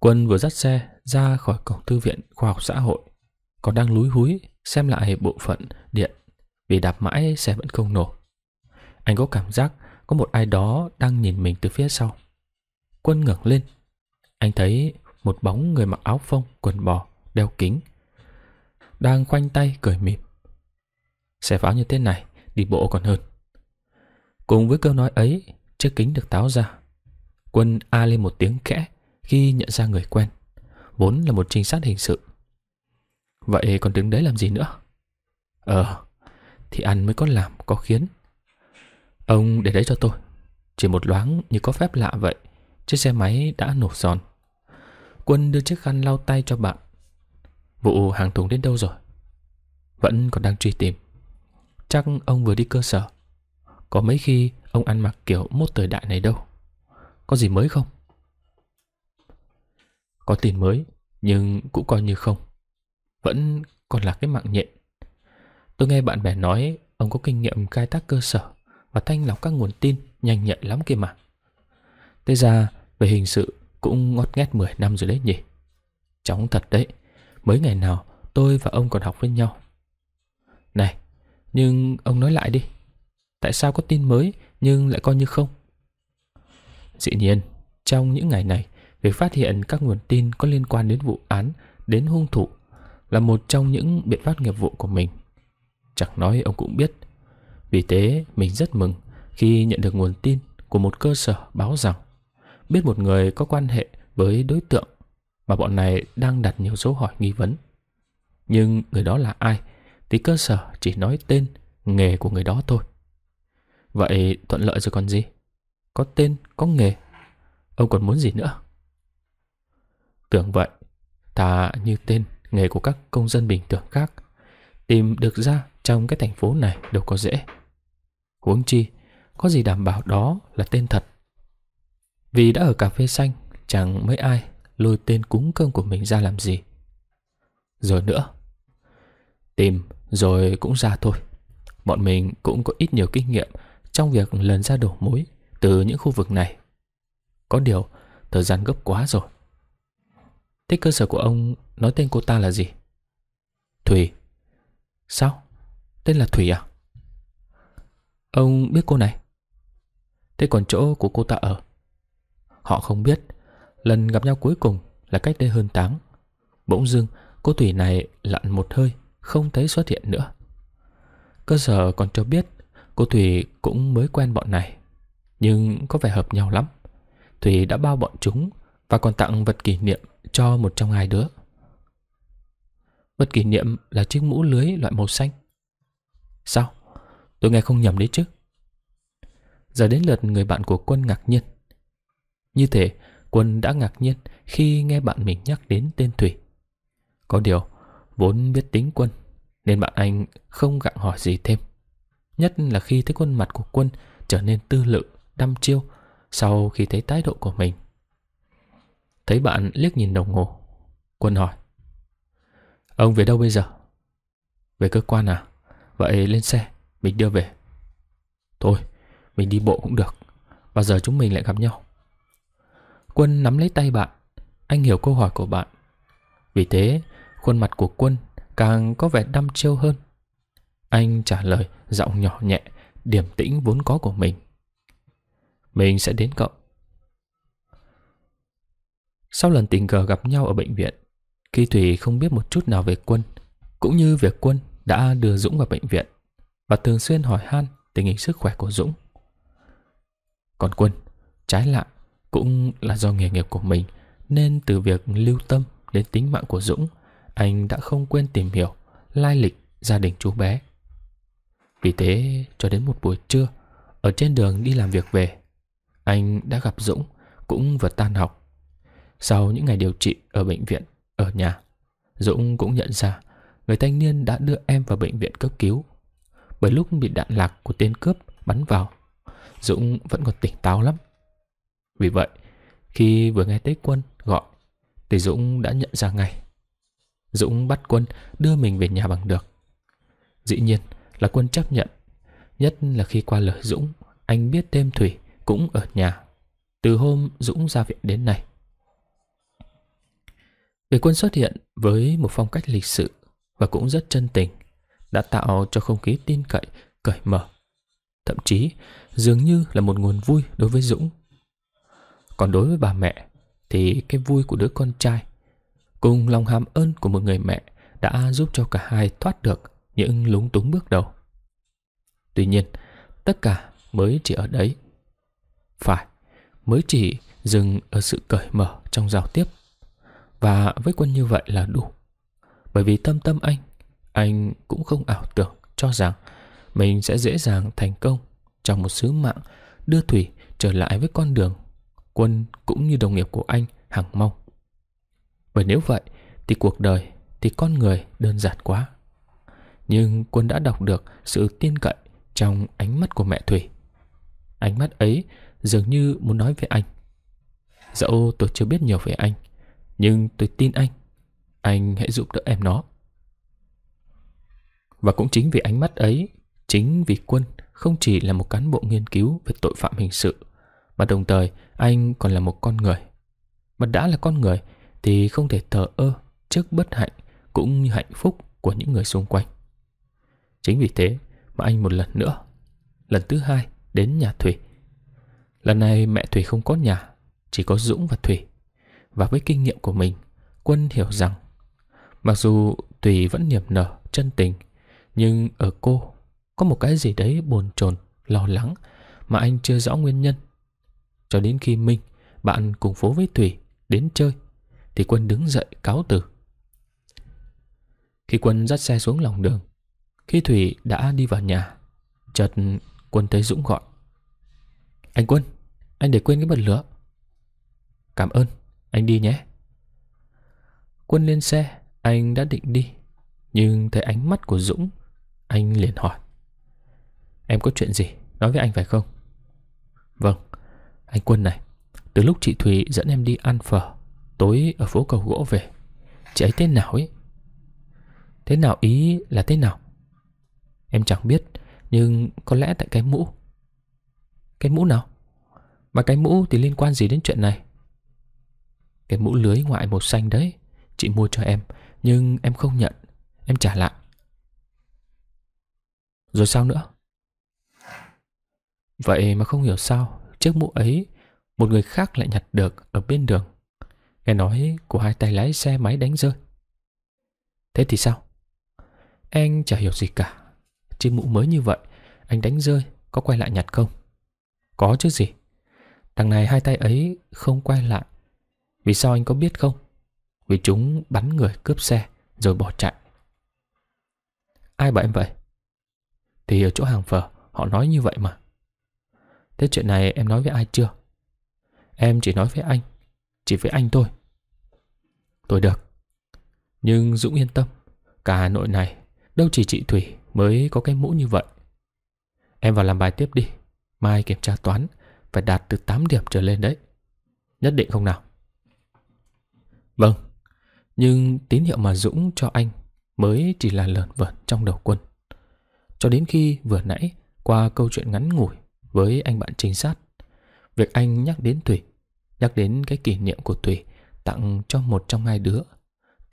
A: Quân vừa dắt xe ra khỏi cổng thư viện khoa học xã hội, còn đang lúi húi xem lại bộ phận điện vì đạp mãi xe vẫn không nổ. Anh có cảm giác có một ai đó đang nhìn mình từ phía sau. Quân ngẩng lên, anh thấy một bóng người mặc áo phông, quần bò, đeo kính, đang khoanh tay cười mỉm. Xe pháo như thế này Đi bộ còn hơn Cùng với câu nói ấy Chiếc kính được táo ra Quân a lên một tiếng khẽ Khi nhận ra người quen Vốn là một trinh sát hình sự Vậy còn đứng đấy làm gì nữa Ờ Thì ăn mới có làm có khiến Ông để đấy cho tôi Chỉ một loáng như có phép lạ vậy Chiếc xe máy đã nổ giòn Quân đưa chiếc khăn lau tay cho bạn Vụ hàng thùng đến đâu rồi Vẫn còn đang truy tìm Chắc ông vừa đi cơ sở Có mấy khi ông ăn mặc kiểu mốt thời đại này đâu Có gì mới không? Có tiền mới Nhưng cũng coi như không Vẫn còn là cái mạng nhện Tôi nghe bạn bè nói Ông có kinh nghiệm khai thác cơ sở Và thanh lọc các nguồn tin nhanh nhạy lắm kia mà Thế ra về hình sự Cũng ngót nghét 10 năm rồi đấy nhỉ Chóng thật đấy mấy ngày nào tôi và ông còn học với nhau Này nhưng ông nói lại đi Tại sao có tin mới nhưng lại coi như không Dĩ nhiên Trong những ngày này Việc phát hiện các nguồn tin có liên quan đến vụ án Đến hung thủ Là một trong những biện pháp nghiệp vụ của mình Chẳng nói ông cũng biết Vì thế mình rất mừng Khi nhận được nguồn tin của một cơ sở báo rằng Biết một người có quan hệ với đối tượng Mà bọn này đang đặt nhiều dấu hỏi nghi vấn Nhưng người đó là ai thì cơ sở chỉ nói tên, nghề của người đó thôi. Vậy thuận lợi rồi còn gì? Có tên, có nghề. Ông còn muốn gì nữa? Tưởng vậy, thà như tên, nghề của các công dân bình thường khác, tìm được ra trong cái thành phố này đâu có dễ. Huống chi, có gì đảm bảo đó là tên thật. Vì đã ở cà phê xanh, chẳng mấy ai lôi tên cúng cơm của mình ra làm gì. Rồi nữa, tìm rồi cũng ra thôi Bọn mình cũng có ít nhiều kinh nghiệm Trong việc lần ra đổ mối Từ những khu vực này Có điều thời gian gấp quá rồi Thế cơ sở của ông Nói tên cô ta là gì Thủy Sao Tên là Thủy à Ông biết cô này Thế còn chỗ của cô ta ở Họ không biết Lần gặp nhau cuối cùng là cách đây hơn tháng Bỗng dưng cô Thủy này lặn một hơi không thấy xuất hiện nữa. Cơ sở còn cho biết cô Thủy cũng mới quen bọn này, nhưng có vẻ hợp nhau lắm. Thủy đã bao bọn chúng và còn tặng vật kỷ niệm cho một trong hai đứa. Vật kỷ niệm là chiếc mũ lưới loại màu xanh. Sao? Tôi nghe không nhầm đấy chứ. Giờ đến lượt người bạn của Quân ngạc nhiên. Như thế, Quân đã ngạc nhiên khi nghe bạn mình nhắc đến tên Thủy. Có điều, Vốn biết tính quân Nên bạn anh không gặng hỏi gì thêm Nhất là khi thấy khuôn mặt của quân Trở nên tư lự, đăm chiêu Sau khi thấy thái độ của mình Thấy bạn liếc nhìn đồng hồ Quân hỏi Ông về đâu bây giờ? Về cơ quan à? Vậy lên xe, mình đưa về Thôi, mình đi bộ cũng được Bao giờ chúng mình lại gặp nhau Quân nắm lấy tay bạn Anh hiểu câu hỏi của bạn Vì thế khuôn mặt của quân càng có vẻ đăm chiêu hơn. Anh trả lời giọng nhỏ nhẹ, điềm tĩnh vốn có của mình. Mình sẽ đến cậu. Sau lần tình cờ gặp nhau ở bệnh viện, Kỳ Thủy không biết một chút nào về quân, cũng như việc quân đã đưa Dũng vào bệnh viện và thường xuyên hỏi han tình hình sức khỏe của Dũng. Còn quân, trái lại, cũng là do nghề nghiệp của mình nên từ việc lưu tâm đến tính mạng của Dũng anh đã không quên tìm hiểu lai lịch gia đình chú bé. Vì thế, cho đến một buổi trưa, ở trên đường đi làm việc về, anh đã gặp Dũng cũng vừa tan học. Sau những ngày điều trị ở bệnh viện, ở nhà, Dũng cũng nhận ra người thanh niên đã đưa em vào bệnh viện cấp cứu. Bởi lúc bị đạn lạc của tên cướp bắn vào, Dũng vẫn còn tỉnh táo lắm. Vì vậy, khi vừa nghe Tế Quân gọi, thì Dũng đã nhận ra ngay Dũng bắt quân đưa mình về nhà bằng được. Dĩ nhiên là quân chấp nhận. Nhất là khi qua lời Dũng, anh biết đêm Thủy cũng ở nhà. Từ hôm Dũng ra viện đến nay. Về quân xuất hiện với một phong cách lịch sự và cũng rất chân tình, đã tạo cho không khí tin cậy, cởi mở. Thậm chí dường như là một nguồn vui đối với Dũng. Còn đối với bà mẹ thì cái vui của đứa con trai cùng lòng hàm ơn của một người mẹ đã giúp cho cả hai thoát được những lúng túng bước đầu. Tuy nhiên, tất cả mới chỉ ở đấy. Phải, mới chỉ dừng ở sự cởi mở trong giao tiếp. Và với quân như vậy là đủ. Bởi vì tâm tâm anh, anh cũng không ảo tưởng cho rằng mình sẽ dễ dàng thành công trong một sứ mạng đưa Thủy trở lại với con đường quân cũng như đồng nghiệp của anh hằng mong. Bởi nếu vậy thì cuộc đời, thì con người đơn giản quá. Nhưng quân đã đọc được sự tin cậy trong ánh mắt của mẹ Thủy. Ánh mắt ấy dường như muốn nói về anh. Dẫu tôi chưa biết nhiều về anh, nhưng tôi tin anh. Anh hãy giúp đỡ em nó. Và cũng chính vì ánh mắt ấy, chính vì quân không chỉ là một cán bộ nghiên cứu về tội phạm hình sự, mà đồng thời anh còn là một con người. Mà đã là con người thì không thể thờ ơ trước bất hạnh cũng như hạnh phúc của những người xung quanh. Chính vì thế mà anh một lần nữa, lần thứ hai đến nhà Thủy. Lần này mẹ Thủy không có nhà, chỉ có Dũng và Thủy. Và với kinh nghiệm của mình, Quân hiểu rằng mặc dù Thủy vẫn niềm nở, chân tình, nhưng ở cô có một cái gì đấy bồn chồn, lo lắng mà anh chưa rõ nguyên nhân. Cho đến khi Minh, bạn cùng phố với Thủy, đến chơi thì quân đứng dậy cáo từ. Khi quân dắt xe xuống lòng đường, khi Thủy đã đi vào nhà, chợt quân thấy Dũng gọi. Anh Quân, anh để quên cái bật lửa. Cảm ơn, anh đi nhé. Quân lên xe, anh đã định đi, nhưng thấy ánh mắt của Dũng, anh liền hỏi. Em có chuyện gì, nói với anh phải không? Vâng, anh Quân này, từ lúc chị thủy dẫn em đi ăn phở Tối ở phố cầu gỗ về Chị ấy thế nào ấy Thế nào ý là thế nào Em chẳng biết Nhưng có lẽ tại cái mũ Cái mũ nào Mà cái mũ thì liên quan gì đến chuyện này Cái mũ lưới ngoại màu xanh đấy Chị mua cho em Nhưng em không nhận Em trả lại Rồi sao nữa Vậy mà không hiểu sao Chiếc mũ ấy Một người khác lại nhặt được ở bên đường Nghe nói của hai tay lái xe máy đánh rơi Thế thì sao? Anh chả hiểu gì cả Chiếc mũ mới như vậy Anh đánh rơi có quay lại nhặt không? Có chứ gì Đằng này hai tay ấy không quay lại Vì sao anh có biết không? Vì chúng bắn người cướp xe Rồi bỏ chạy Ai bảo em vậy? Thì ở chỗ hàng phở họ nói như vậy mà Thế chuyện này em nói với ai chưa? Em chỉ nói với anh chỉ với anh thôi. Tôi được. Nhưng Dũng yên tâm, cả Hà Nội này đâu chỉ chị Thủy mới có cái mũ như vậy. Em vào làm bài tiếp đi, mai kiểm tra toán phải đạt từ 8 điểm trở lên đấy. Nhất định không nào? Vâng, nhưng tín hiệu mà Dũng cho anh mới chỉ là lợn vợn trong đầu quân. Cho đến khi vừa nãy qua câu chuyện ngắn ngủi với anh bạn trinh sát, việc anh nhắc đến Thủy Nhắc đến cái kỷ niệm của Thủy Tặng cho một trong hai đứa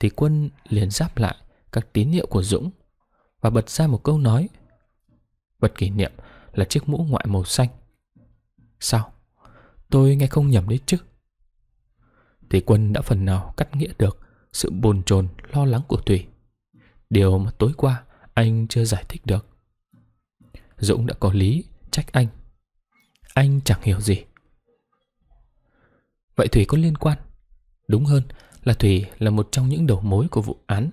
A: Thì quân liền giáp lại Các tín hiệu của Dũng Và bật ra một câu nói Vật kỷ niệm là chiếc mũ ngoại màu xanh Sao? Tôi nghe không nhầm đấy chứ Thì quân đã phần nào cắt nghĩa được Sự bồn chồn lo lắng của Thủy Điều mà tối qua anh chưa giải thích được Dũng đã có lý trách anh Anh chẳng hiểu gì Vậy Thủy có liên quan? Đúng hơn là Thủy là một trong những đầu mối của vụ án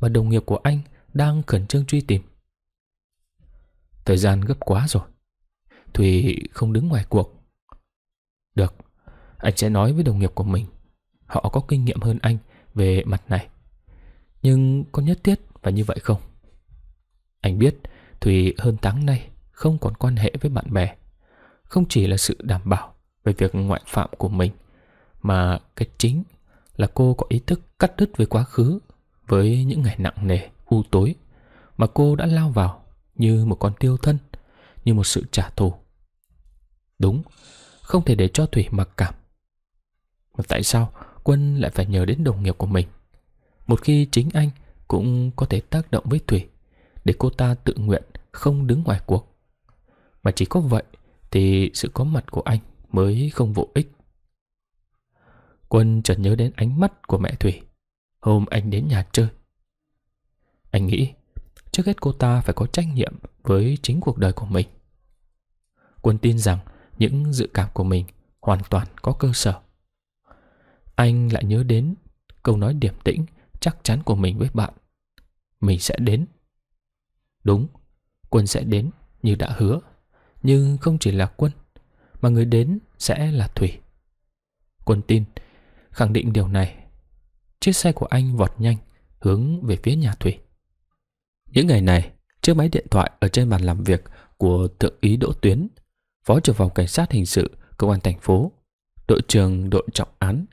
A: mà đồng nghiệp của anh đang khẩn trương truy tìm. Thời gian gấp quá rồi. Thủy không đứng ngoài cuộc. Được, anh sẽ nói với đồng nghiệp của mình. Họ có kinh nghiệm hơn anh về mặt này. Nhưng có nhất thiết phải như vậy không? Anh biết Thủy hơn tháng nay không còn quan hệ với bạn bè. Không chỉ là sự đảm bảo về việc ngoại phạm của mình – mà cái chính là cô có ý thức cắt đứt với quá khứ, với những ngày nặng nề, u tối mà cô đã lao vào như một con tiêu thân, như một sự trả thù. Đúng, không thể để cho Thủy mặc cảm. Mà tại sao Quân lại phải nhờ đến đồng nghiệp của mình? Một khi chính anh cũng có thể tác động với Thủy để cô ta tự nguyện không đứng ngoài cuộc. Mà chỉ có vậy thì sự có mặt của anh mới không vô ích. Quân chợt nhớ đến ánh mắt của mẹ Thủy Hôm anh đến nhà chơi Anh nghĩ Trước hết cô ta phải có trách nhiệm Với chính cuộc đời của mình Quân tin rằng Những dự cảm của mình Hoàn toàn có cơ sở Anh lại nhớ đến Câu nói điểm tĩnh Chắc chắn của mình với bạn Mình sẽ đến Đúng Quân sẽ đến như đã hứa Nhưng không chỉ là Quân Mà người đến sẽ là Thủy Quân tin Khẳng định điều này, chiếc xe của anh vọt nhanh hướng về phía nhà Thủy. Những ngày này, chiếc máy điện thoại ở trên bàn làm việc của Thượng úy Đỗ Tuyến, Phó trưởng phòng Cảnh sát Hình sự Công an thành phố, đội trưởng đội trọng án,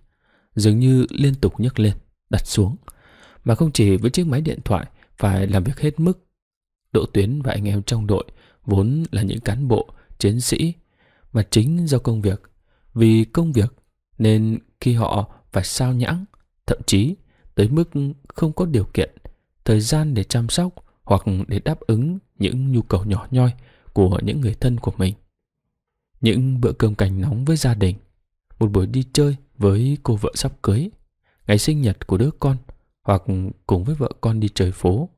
A: dường như liên tục nhấc lên, đặt xuống. Mà không chỉ với chiếc máy điện thoại phải làm việc hết mức, Đỗ Tuyến và anh em trong đội vốn là những cán bộ, chiến sĩ, mà chính do công việc. Vì công việc nên khi họ phải sao nhãng, thậm chí tới mức không có điều kiện, thời gian để chăm sóc hoặc để đáp ứng những nhu cầu nhỏ nhoi của những người thân của mình. Những bữa cơm cành nóng với gia đình, một buổi đi chơi với cô vợ sắp cưới, ngày sinh nhật của đứa con hoặc cùng với vợ con đi chơi phố,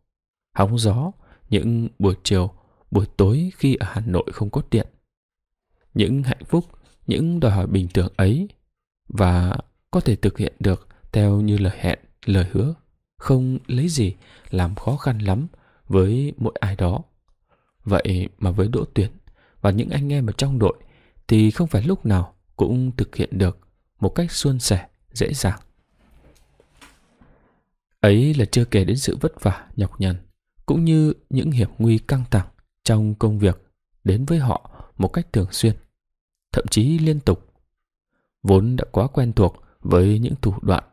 A: hóng gió những buổi chiều, buổi tối khi ở Hà Nội không có điện. Những hạnh phúc, những đòi hỏi bình thường ấy và có thể thực hiện được theo như lời hẹn, lời hứa, không lấy gì làm khó khăn lắm với mỗi ai đó. Vậy mà với Đỗ Tuyển và những anh em ở trong đội thì không phải lúc nào cũng thực hiện được một cách suôn sẻ, dễ dàng. Ấy là chưa kể đến sự vất vả, nhọc nhằn, cũng như những hiểm nguy căng thẳng trong công việc đến với họ một cách thường xuyên, thậm chí liên tục vốn đã quá quen thuộc với những thủ đoạn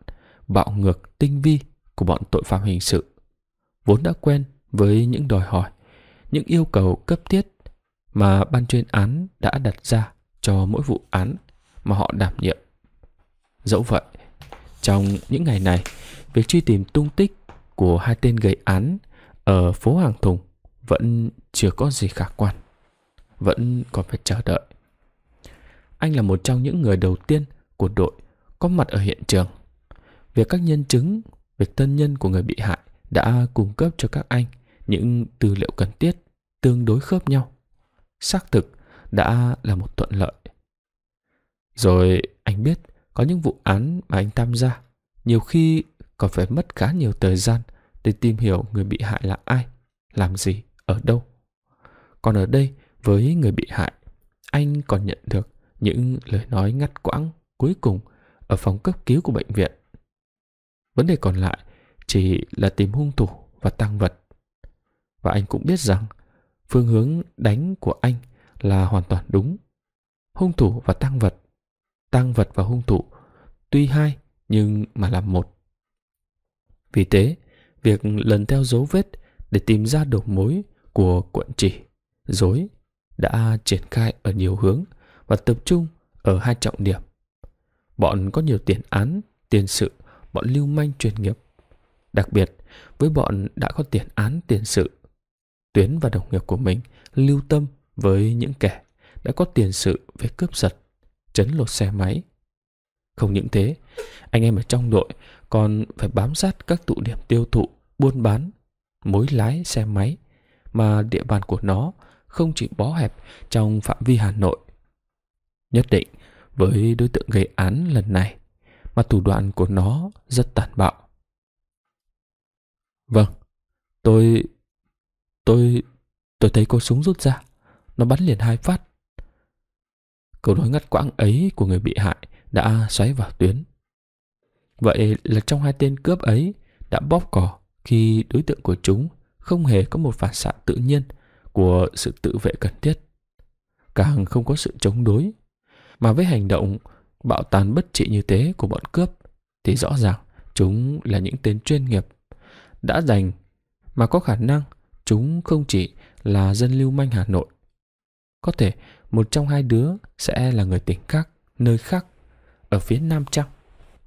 A: bạo ngược tinh vi của bọn tội phạm hình sự, vốn đã quen với những đòi hỏi, những yêu cầu cấp thiết mà ban chuyên án đã đặt ra cho mỗi vụ án mà họ đảm nhiệm. Dẫu vậy, trong những ngày này, việc truy tìm tung tích của hai tên gây án ở phố Hàng Thùng vẫn chưa có gì khả quan, vẫn còn phải chờ đợi anh là một trong những người đầu tiên của đội có mặt ở hiện trường. Việc các nhân chứng, việc thân nhân của người bị hại đã cung cấp cho các anh những tư liệu cần thiết tương đối khớp nhau. Xác thực đã là một thuận lợi. Rồi anh biết có những vụ án mà anh tham gia, nhiều khi còn phải mất khá nhiều thời gian để tìm hiểu người bị hại là ai, làm gì, ở đâu. Còn ở đây với người bị hại, anh còn nhận được những lời nói ngắt quãng cuối cùng ở phòng cấp cứu của bệnh viện. Vấn đề còn lại chỉ là tìm hung thủ và tăng vật. Và anh cũng biết rằng phương hướng đánh của anh là hoàn toàn đúng. Hung thủ và tăng vật, tăng vật và hung thủ tuy hai nhưng mà là một. Vì thế, việc lần theo dấu vết để tìm ra đầu mối của quận chỉ, dối đã triển khai ở nhiều hướng và tập trung ở hai trọng điểm. Bọn có nhiều tiền án, tiền sự, bọn lưu manh chuyên nghiệp. Đặc biệt, với bọn đã có tiền án, tiền sự, Tuyến và đồng nghiệp của mình lưu tâm với những kẻ đã có tiền sự về cướp giật, chấn lột xe máy. Không những thế, anh em ở trong đội còn phải bám sát các tụ điểm tiêu thụ, buôn bán, mối lái xe máy mà địa bàn của nó không chỉ bó hẹp trong phạm vi Hà Nội nhất định với đối tượng gây án lần này mà thủ đoạn của nó rất tàn bạo. Vâng, tôi... tôi... tôi thấy cô súng rút ra. Nó bắn liền hai phát. Câu nói ngắt quãng ấy của người bị hại đã xoáy vào tuyến. Vậy là trong hai tên cướp ấy đã bóp cò khi đối tượng của chúng không hề có một phản xạ tự nhiên của sự tự vệ cần thiết. Càng không có sự chống đối mà với hành động bạo tàn bất trị như thế của bọn cướp thì rõ ràng chúng là những tên chuyên nghiệp đã dành mà có khả năng chúng không chỉ là dân lưu manh Hà Nội. Có thể một trong hai đứa sẽ là người tỉnh khác, nơi khác, ở phía Nam Trăng.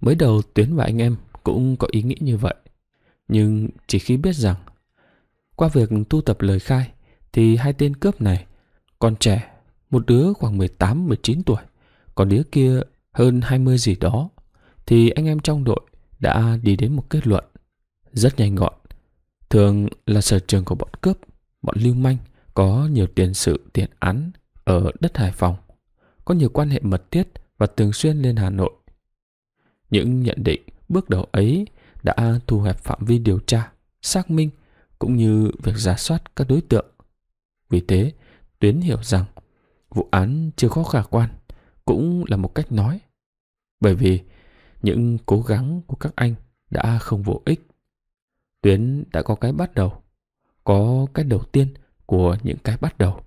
A: Mới đầu Tuyến và anh em cũng có ý nghĩ như vậy. Nhưng chỉ khi biết rằng qua việc thu tập lời khai thì hai tên cướp này còn trẻ, một đứa khoảng 18-19 tuổi còn đứa kia hơn 20 gì đó, thì anh em trong đội đã đi đến một kết luận rất nhanh gọn. Thường là sở trường của bọn cướp, bọn lưu manh có nhiều tiền sự tiền án ở đất Hải Phòng, có nhiều quan hệ mật thiết và thường xuyên lên Hà Nội. Những nhận định bước đầu ấy đã thu hẹp phạm vi điều tra, xác minh cũng như việc giả soát các đối tượng. Vì thế, Tuyến hiểu rằng vụ án chưa có khả quan cũng là một cách nói bởi vì những cố gắng của các anh đã không vô ích tuyến đã có cái bắt đầu có cái đầu tiên của những cái bắt đầu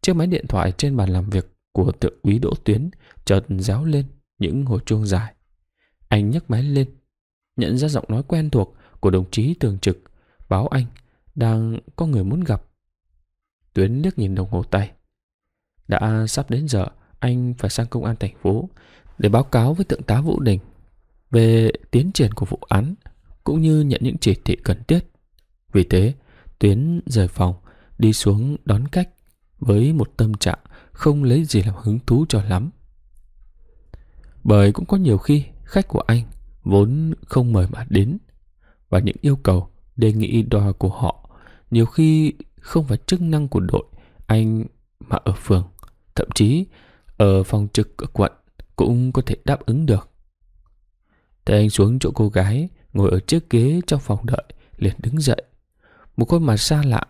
A: chiếc máy điện thoại trên bàn làm việc của thượng úy đỗ tuyến chợt réo lên những hồi chuông dài anh nhấc máy lên nhận ra giọng nói quen thuộc của đồng chí thường trực báo anh đang có người muốn gặp Tuyến liếc nhìn đồng hồ tay. Đã sắp đến giờ, anh phải sang công an thành phố để báo cáo với thượng tá Vũ Đình về tiến triển của vụ án cũng như nhận những chỉ thị cần thiết. Vì thế, Tuyến rời phòng, đi xuống đón cách với một tâm trạng không lấy gì làm hứng thú cho lắm. Bởi cũng có nhiều khi khách của anh vốn không mời mà đến và những yêu cầu, đề nghị đòi của họ nhiều khi không phải chức năng của đội anh mà ở phường, thậm chí ở phòng trực ở quận cũng có thể đáp ứng được. Thế anh xuống chỗ cô gái, ngồi ở chiếc ghế trong phòng đợi, liền đứng dậy. Một khuôn mặt xa lạ,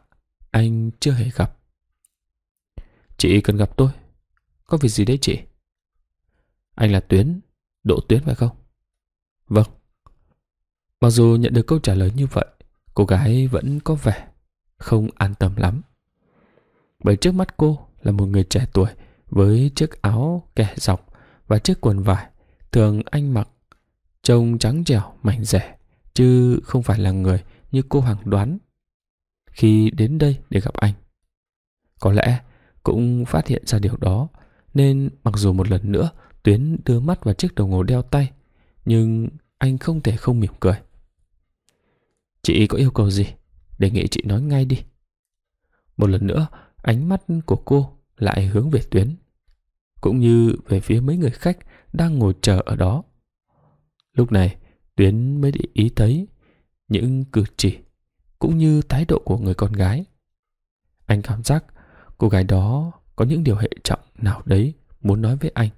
A: anh chưa hề gặp. Chị cần gặp tôi. Có việc gì đấy chị? Anh là Tuyến, Đỗ Tuyến phải không? Vâng. Mặc dù nhận được câu trả lời như vậy, cô gái vẫn có vẻ không an tâm lắm. Bởi trước mắt cô là một người trẻ tuổi với chiếc áo kẻ dọc và chiếc quần vải thường anh mặc trông trắng trẻo mảnh rẻ chứ không phải là người như cô Hằng đoán khi đến đây để gặp anh. Có lẽ cũng phát hiện ra điều đó nên mặc dù một lần nữa Tuyến đưa mắt vào chiếc đồng hồ đeo tay nhưng anh không thể không mỉm cười. Chị có yêu cầu gì? đề nghị chị nói ngay đi. Một lần nữa, ánh mắt của cô lại hướng về tuyến, cũng như về phía mấy người khách đang ngồi chờ ở đó. Lúc này, tuyến mới để ý thấy những cử chỉ cũng như thái độ của người con gái. Anh cảm giác cô gái đó có những điều hệ trọng nào đấy muốn nói với anh,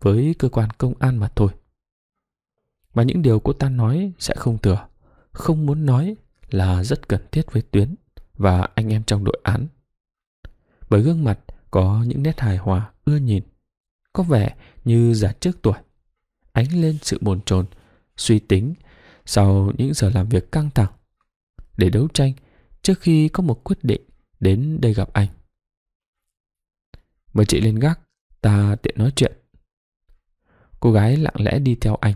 A: với cơ quan công an mà thôi. Mà những điều cô ta nói sẽ không thừa, không muốn nói là rất cần thiết với Tuyến và anh em trong đội án. Bởi gương mặt có những nét hài hòa ưa nhìn, có vẻ như già trước tuổi, ánh lên sự bồn chồn, suy tính sau những giờ làm việc căng thẳng để đấu tranh trước khi có một quyết định đến đây gặp anh. Mời chị lên gác, ta tiện nói chuyện. Cô gái lặng lẽ đi theo anh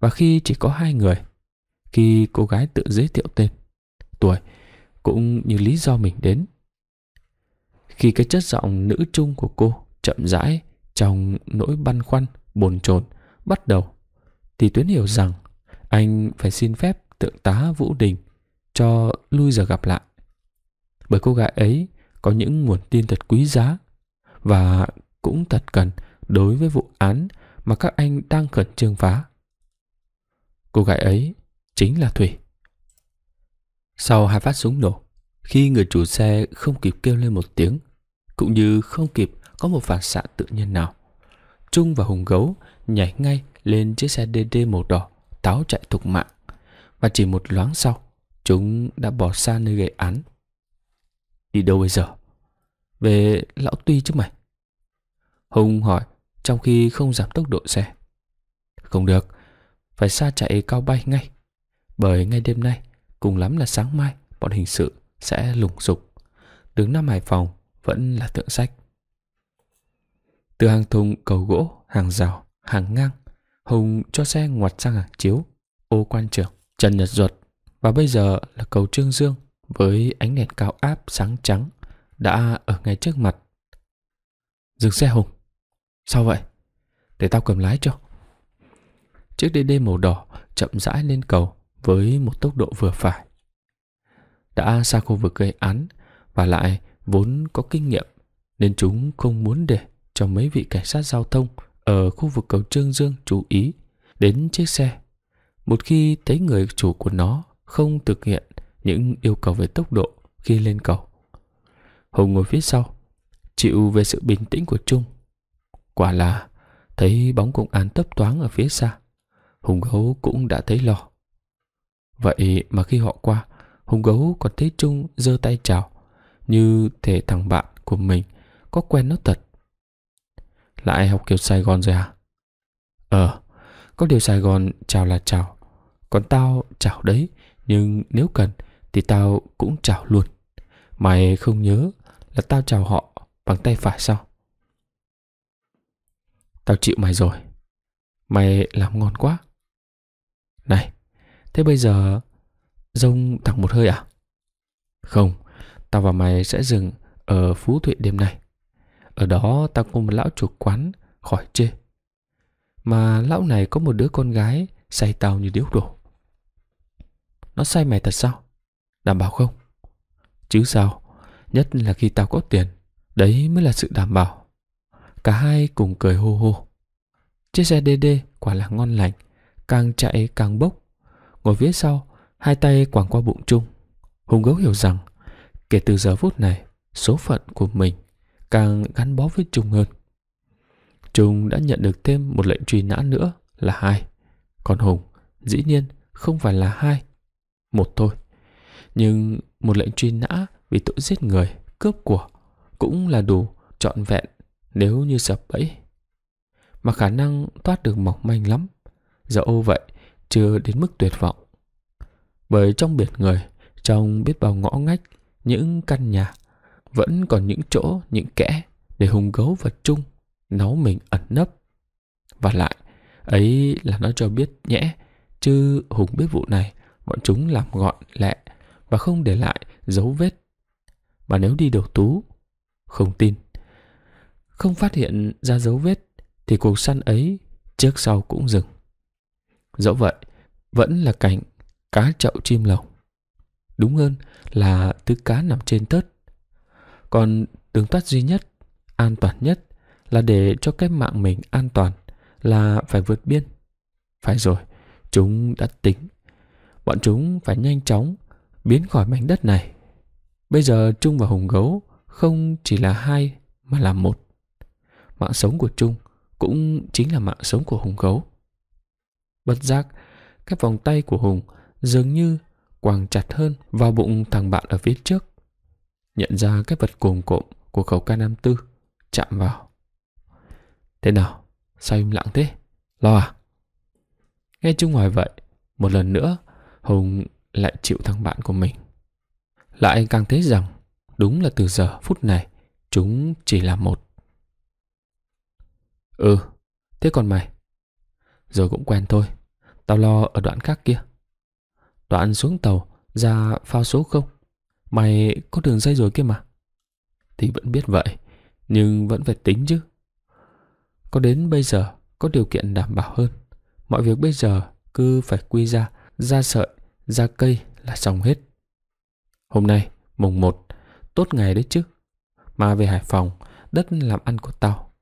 A: và khi chỉ có hai người khi cô gái tự giới thiệu tên, tuổi cũng như lý do mình đến. Khi cái chất giọng nữ trung của cô chậm rãi trong nỗi băn khoăn, bồn chồn bắt đầu thì Tuyến hiểu rằng anh phải xin phép thượng tá Vũ Đình cho lui giờ gặp lại. Bởi cô gái ấy có những nguồn tin thật quý giá và cũng thật cần đối với vụ án mà các anh đang khẩn trương phá. Cô gái ấy chính là Thủy. Sau hai phát súng nổ, khi người chủ xe không kịp kêu lên một tiếng, cũng như không kịp có một phản xạ tự nhiên nào, Trung và Hùng Gấu nhảy ngay lên chiếc xe DD màu đỏ, táo chạy thục mạng. Và chỉ một loáng sau, chúng đã bỏ xa nơi gây án. Đi đâu bây giờ? Về Lão Tuy chứ mày. Hùng hỏi, trong khi không giảm tốc độ xe. Không được, phải xa chạy cao bay ngay. Bởi ngay đêm nay, cùng lắm là sáng mai, bọn hình sự sẽ lùng sục. Tướng Nam Hải Phòng vẫn là tượng sách. Từ hàng thùng cầu gỗ, hàng rào, hàng ngang, Hùng cho xe ngoặt sang hàng chiếu, ô quan trưởng, Trần Nhật Duật và bây giờ là cầu Trương Dương với ánh đèn cao áp sáng trắng đã ở ngay trước mặt. Dừng xe Hùng. Sao vậy? Để tao cầm lái cho. Chiếc DD màu đỏ chậm rãi lên cầu với một tốc độ vừa phải. Đã xa khu vực gây án và lại vốn có kinh nghiệm nên chúng không muốn để cho mấy vị cảnh sát giao thông ở khu vực cầu Trương Dương chú ý đến chiếc xe. Một khi thấy người chủ của nó không thực hiện những yêu cầu về tốc độ khi lên cầu. Hùng ngồi phía sau, chịu về sự bình tĩnh của Trung. Quả là thấy bóng công an tấp toán ở phía xa. Hùng gấu cũng đã thấy lo. Vậy mà khi họ qua, Hùng Gấu còn thấy Trung giơ tay chào, như thể thằng bạn của mình có quen nó thật. Lại học kiểu Sài Gòn rồi à? Ờ, có điều Sài Gòn chào là chào, còn tao chào đấy, nhưng nếu cần thì tao cũng chào luôn. Mày không nhớ là tao chào họ bằng tay phải sao? Tao chịu mày rồi. Mày làm ngon quá. Này, Thế bây giờ dông thẳng một hơi à Không Tao và mày sẽ dừng Ở Phú Thụy đêm nay Ở đó tao cùng một lão chủ quán Khỏi chê Mà lão này có một đứa con gái Say tao như điếu đổ Nó say mày thật sao Đảm bảo không Chứ sao Nhất là khi tao có tiền Đấy mới là sự đảm bảo Cả hai cùng cười hô hô Chiếc xe DD quả là ngon lành Càng chạy càng bốc ngồi phía sau, hai tay quàng qua bụng Trung. Hùng gấu hiểu rằng, kể từ giờ phút này, số phận của mình càng gắn bó với Trung hơn. Trung đã nhận được thêm một lệnh truy nã nữa là hai. Còn Hùng, dĩ nhiên không phải là hai, một thôi. Nhưng một lệnh truy nã vì tội giết người, cướp của cũng là đủ trọn vẹn nếu như sập bẫy. Mà khả năng thoát được mỏng manh lắm. Dẫu vậy, chưa đến mức tuyệt vọng. Bởi trong biển người, trong biết bao ngõ ngách, những căn nhà, vẫn còn những chỗ, những kẽ để hùng gấu và chung, nấu mình ẩn nấp. Và lại, ấy là nó cho biết nhẽ, chứ Hùng biết vụ này, bọn chúng làm gọn lẹ và không để lại dấu vết. Mà nếu đi đầu tú, không tin. Không phát hiện ra dấu vết thì cuộc săn ấy trước sau cũng dừng. Dẫu vậy, vẫn là cảnh cá chậu chim lồng. Đúng hơn là thứ cá nằm trên tớt. Còn đường thoát duy nhất, an toàn nhất là để cho cái mạng mình an toàn là phải vượt biên. Phải rồi, chúng đã tính. Bọn chúng phải nhanh chóng biến khỏi mảnh đất này. Bây giờ Trung và Hùng Gấu không chỉ là hai mà là một. Mạng sống của Trung cũng chính là mạng sống của Hùng Gấu. Bất giác, các vòng tay của Hùng dường như quàng chặt hơn vào bụng thằng bạn ở phía trước. Nhận ra cái vật cuồng cộm của khẩu k tư chạm vào. Thế nào? Sao im lặng thế? Lo à? Nghe chung ngoài vậy, một lần nữa Hùng lại chịu thằng bạn của mình. Lại càng thấy rằng đúng là từ giờ phút này chúng chỉ là một. Ừ, thế còn mày? Rồi cũng quen thôi Tao lo ở đoạn khác kia Đoạn xuống tàu ra phao số không Mày có đường dây rồi kia mà Thì vẫn biết vậy Nhưng vẫn phải tính chứ Có đến bây giờ Có điều kiện đảm bảo hơn Mọi việc bây giờ cứ phải quy ra Ra sợi, ra cây là xong hết Hôm nay mùng 1 Tốt ngày đấy chứ Mà về Hải Phòng Đất làm ăn của tao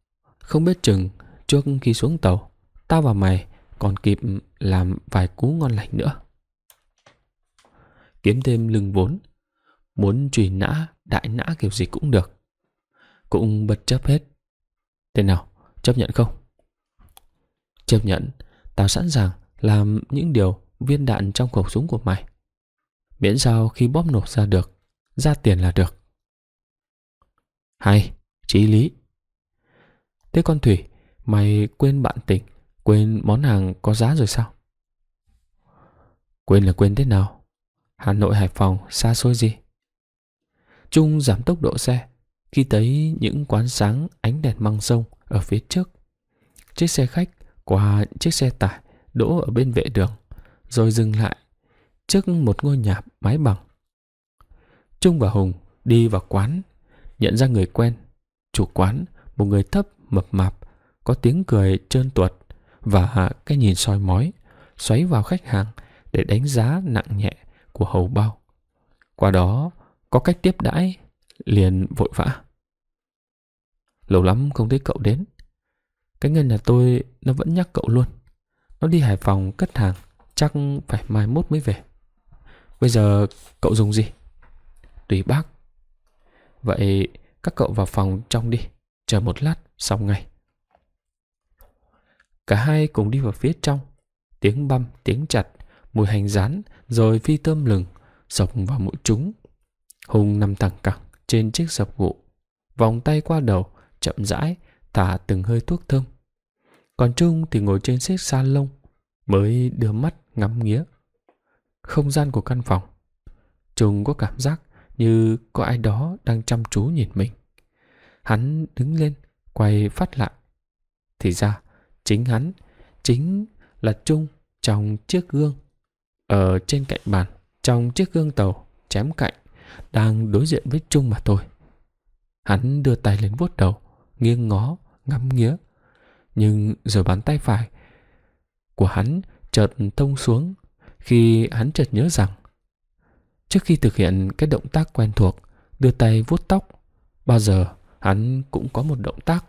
A: Không biết chừng trước khi xuống tàu Tao và mày còn kịp làm vài cú ngon lành nữa. Kiếm thêm lưng vốn, muốn truy nã, đại nã kiểu gì cũng được. Cũng bất chấp hết. Thế nào, chấp nhận không? Chấp nhận, tao sẵn sàng làm những điều viên đạn trong khẩu súng của mày. Miễn sao khi bóp nổ ra được, ra tiền là được. Hay, chí lý. Thế con Thủy, mày quên bạn tình Quên món hàng có giá rồi sao? Quên là quên thế nào? Hà Nội Hải Phòng xa xôi gì? Trung giảm tốc độ xe khi thấy những quán sáng ánh đèn măng sông ở phía trước. Chiếc xe khách qua chiếc xe tải đỗ ở bên vệ đường rồi dừng lại trước một ngôi nhà mái bằng. Trung và Hùng đi vào quán, nhận ra người quen, chủ quán, một người thấp mập mạp, có tiếng cười trơn tuột và cái nhìn soi mói xoáy vào khách hàng để đánh giá nặng nhẹ của hầu bao. Qua đó, có cách tiếp đãi, liền vội vã. Lâu lắm không thấy cậu đến. Cái ngân nhà tôi nó vẫn nhắc cậu luôn. Nó đi Hải Phòng cất hàng, chắc phải mai mốt mới về. Bây giờ cậu dùng gì? Tùy bác. Vậy các cậu vào phòng trong đi, chờ một lát xong ngay. Cả hai cùng đi vào phía trong. Tiếng băm, tiếng chặt, mùi hành rán, rồi phi tôm lừng, sộc vào mũi chúng. Hùng nằm thẳng cẳng trên chiếc sập gỗ, vòng tay qua đầu, chậm rãi, thả từng hơi thuốc thơm. Còn Trung thì ngồi trên xếp sa lông, mới đưa mắt ngắm nghía. Không gian của căn phòng. Trung có cảm giác như có ai đó đang chăm chú nhìn mình. Hắn đứng lên, quay phát lại. Thì ra, Chính hắn, chính là Trung trong chiếc gương. Ở trên cạnh bàn, trong chiếc gương tàu, chém cạnh, đang đối diện với Trung mà thôi. Hắn đưa tay lên vuốt đầu, nghiêng ngó, ngắm nghía. Nhưng rồi bàn tay phải của hắn chợt thông xuống khi hắn chợt nhớ rằng trước khi thực hiện cái động tác quen thuộc đưa tay vuốt tóc bao giờ hắn cũng có một động tác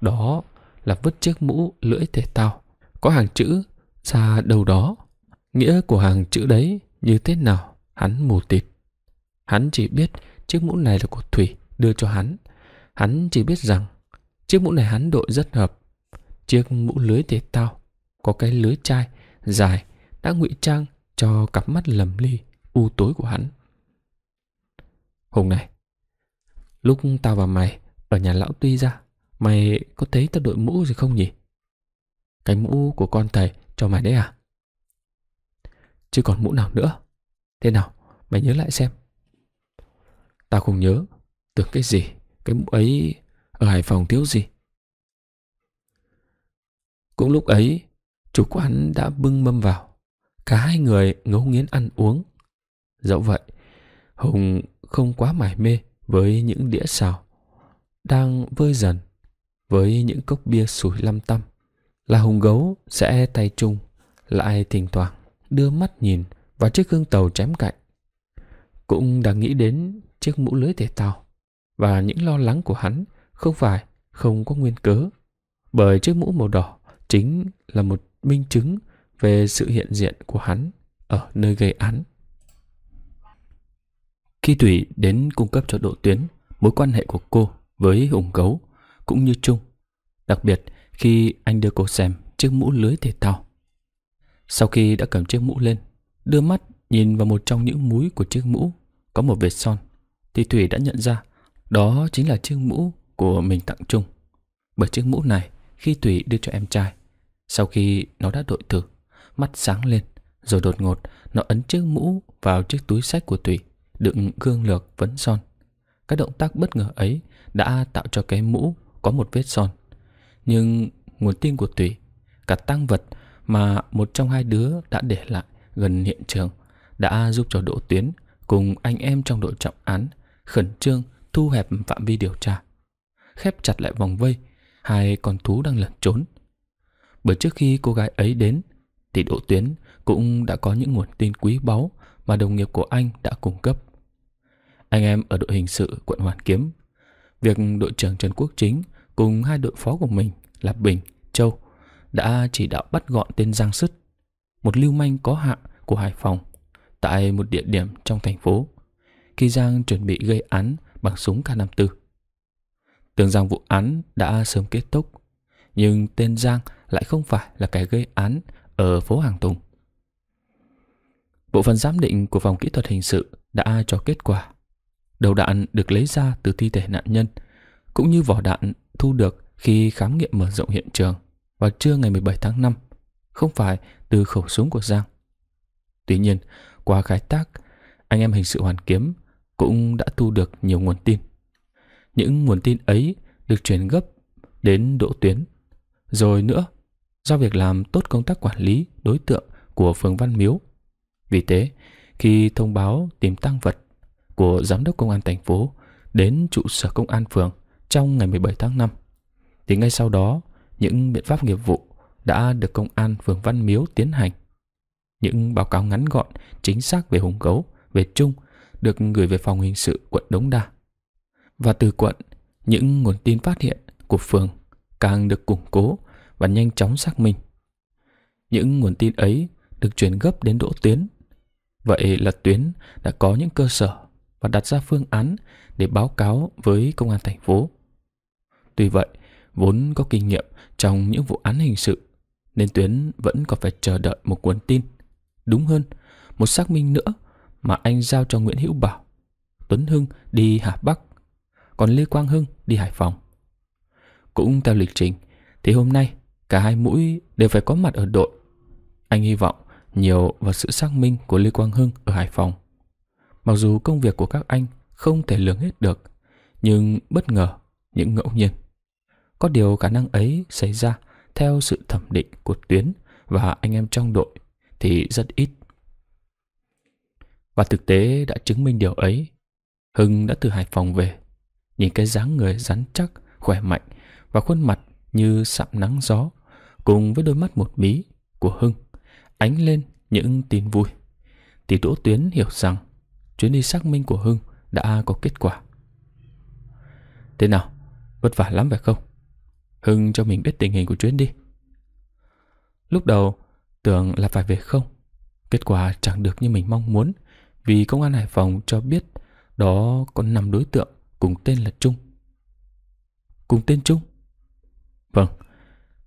A: đó là vứt chiếc mũ lưỡi thể tao có hàng chữ ra đâu đó nghĩa của hàng chữ đấy như thế nào hắn mù tịt hắn chỉ biết chiếc mũ này là của thủy đưa cho hắn hắn chỉ biết rằng chiếc mũ này hắn đội rất hợp chiếc mũ lưới thể tao có cái lưới chai dài đã ngụy trang cho cặp mắt lầm ly u tối của hắn hùng này lúc tao và mày ở nhà lão tuy ra Mày có thấy tao đội mũ gì không nhỉ? Cái mũ của con thầy cho mày đấy à? Chứ còn mũ nào nữa? Thế nào? Mày nhớ lại xem. Tao không nhớ. Tưởng cái gì? Cái mũ ấy ở Hải Phòng thiếu gì? Cũng lúc ấy, chủ quán đã bưng mâm vào. Cả hai người ngấu nghiến ăn uống. Dẫu vậy, Hùng không quá mải mê với những đĩa xào đang vơi dần với những cốc bia sủi lăm tăm là hùng gấu sẽ tay chung lại thỉnh thoảng đưa mắt nhìn vào chiếc gương tàu chém cạnh cũng đang nghĩ đến chiếc mũ lưới thể thao và những lo lắng của hắn không phải không có nguyên cớ bởi chiếc mũ màu đỏ chính là một minh chứng về sự hiện diện của hắn ở nơi gây án khi thủy đến cung cấp cho độ tuyến mối quan hệ của cô với hùng gấu cũng như Trung, đặc biệt khi anh đưa cô xem chiếc mũ lưới thể thao. Sau khi đã cầm chiếc mũ lên, đưa mắt nhìn vào một trong những múi của chiếc mũ có một vệt son, thì Thủy đã nhận ra đó chính là chiếc mũ của mình tặng Trung. Bởi chiếc mũ này khi Thủy đưa cho em trai, sau khi nó đã đội thử, mắt sáng lên, rồi đột ngột nó ấn chiếc mũ vào chiếc túi sách của Thủy đựng gương lược vấn son. Các động tác bất ngờ ấy đã tạo cho cái mũ có một vết son Nhưng nguồn tin của Tùy Cả tăng vật mà một trong hai đứa đã để lại gần hiện trường Đã giúp cho Đỗ Tuyến cùng anh em trong đội trọng án Khẩn trương thu hẹp phạm vi điều tra Khép chặt lại vòng vây Hai con thú đang lẩn trốn Bởi trước khi cô gái ấy đến Thì Đỗ Tuyến cũng đã có những nguồn tin quý báu Mà đồng nghiệp của anh đã cung cấp anh em ở đội hình sự quận Hoàn Kiếm Việc đội trưởng Trần Quốc Chính cùng hai đội phó của mình là Bình, Châu đã chỉ đạo bắt gọn tên Giang Sứt, một lưu manh có hạng của Hải Phòng, tại một địa điểm trong thành phố, khi Giang chuẩn bị gây án bằng súng K54. Tưởng rằng vụ án đã sớm kết thúc, nhưng tên Giang lại không phải là kẻ gây án ở phố Hàng Tùng. Bộ phận giám định của phòng kỹ thuật hình sự đã cho kết quả Đầu đạn được lấy ra từ thi thể nạn nhân, cũng như vỏ đạn thu được khi khám nghiệm mở rộng hiện trường vào trưa ngày 17 tháng 5, không phải từ khẩu súng của Giang. Tuy nhiên, qua khai tác, anh em hình sự Hoàn Kiếm cũng đã thu được nhiều nguồn tin. Những nguồn tin ấy được chuyển gấp đến Đỗ Tuyến. Rồi nữa, do việc làm tốt công tác quản lý đối tượng của phường Văn Miếu. Vì thế, khi thông báo tìm tăng vật của Giám đốc Công an thành phố đến trụ sở Công an phường trong ngày 17 tháng 5. Thì ngay sau đó, những biện pháp nghiệp vụ đã được Công an phường Văn Miếu tiến hành. Những báo cáo ngắn gọn, chính xác về Hùng Gấu, về Trung được gửi về phòng hình sự quận Đống Đa. Và từ quận, những nguồn tin phát hiện của phường càng được củng cố và nhanh chóng xác minh. Những nguồn tin ấy được chuyển gấp đến Đỗ Tuyến. Vậy là Tuyến đã có những cơ sở và đặt ra phương án để báo cáo với công an thành phố. Tuy vậy, vốn có kinh nghiệm trong những vụ án hình sự, nên Tuyến vẫn còn phải chờ đợi một cuốn tin. Đúng hơn, một xác minh nữa mà anh giao cho Nguyễn Hữu Bảo. Tuấn Hưng đi Hà Bắc, còn Lê Quang Hưng đi Hải Phòng. Cũng theo lịch trình, thì hôm nay cả hai mũi đều phải có mặt ở đội. Anh hy vọng nhiều vào sự xác minh của Lê Quang Hưng ở Hải Phòng Mặc dù công việc của các anh không thể lường hết được, nhưng bất ngờ, những ngẫu nhiên. Có điều khả năng ấy xảy ra theo sự thẩm định của Tuyến và anh em trong đội thì rất ít. Và thực tế đã chứng minh điều ấy. Hưng đã từ Hải Phòng về, nhìn cái dáng người rắn chắc, khỏe mạnh và khuôn mặt như sạm nắng gió cùng với đôi mắt một mí của Hưng ánh lên những tin vui thì Đỗ Tuyến hiểu rằng chuyến đi xác minh của Hưng đã có kết quả. Thế nào? Vất vả lắm phải không? Hưng cho mình biết tình hình của chuyến đi. Lúc đầu, tưởng là phải về không. Kết quả chẳng được như mình mong muốn vì công an Hải Phòng cho biết đó có 5 đối tượng cùng tên là Trung. Cùng tên Trung? Vâng,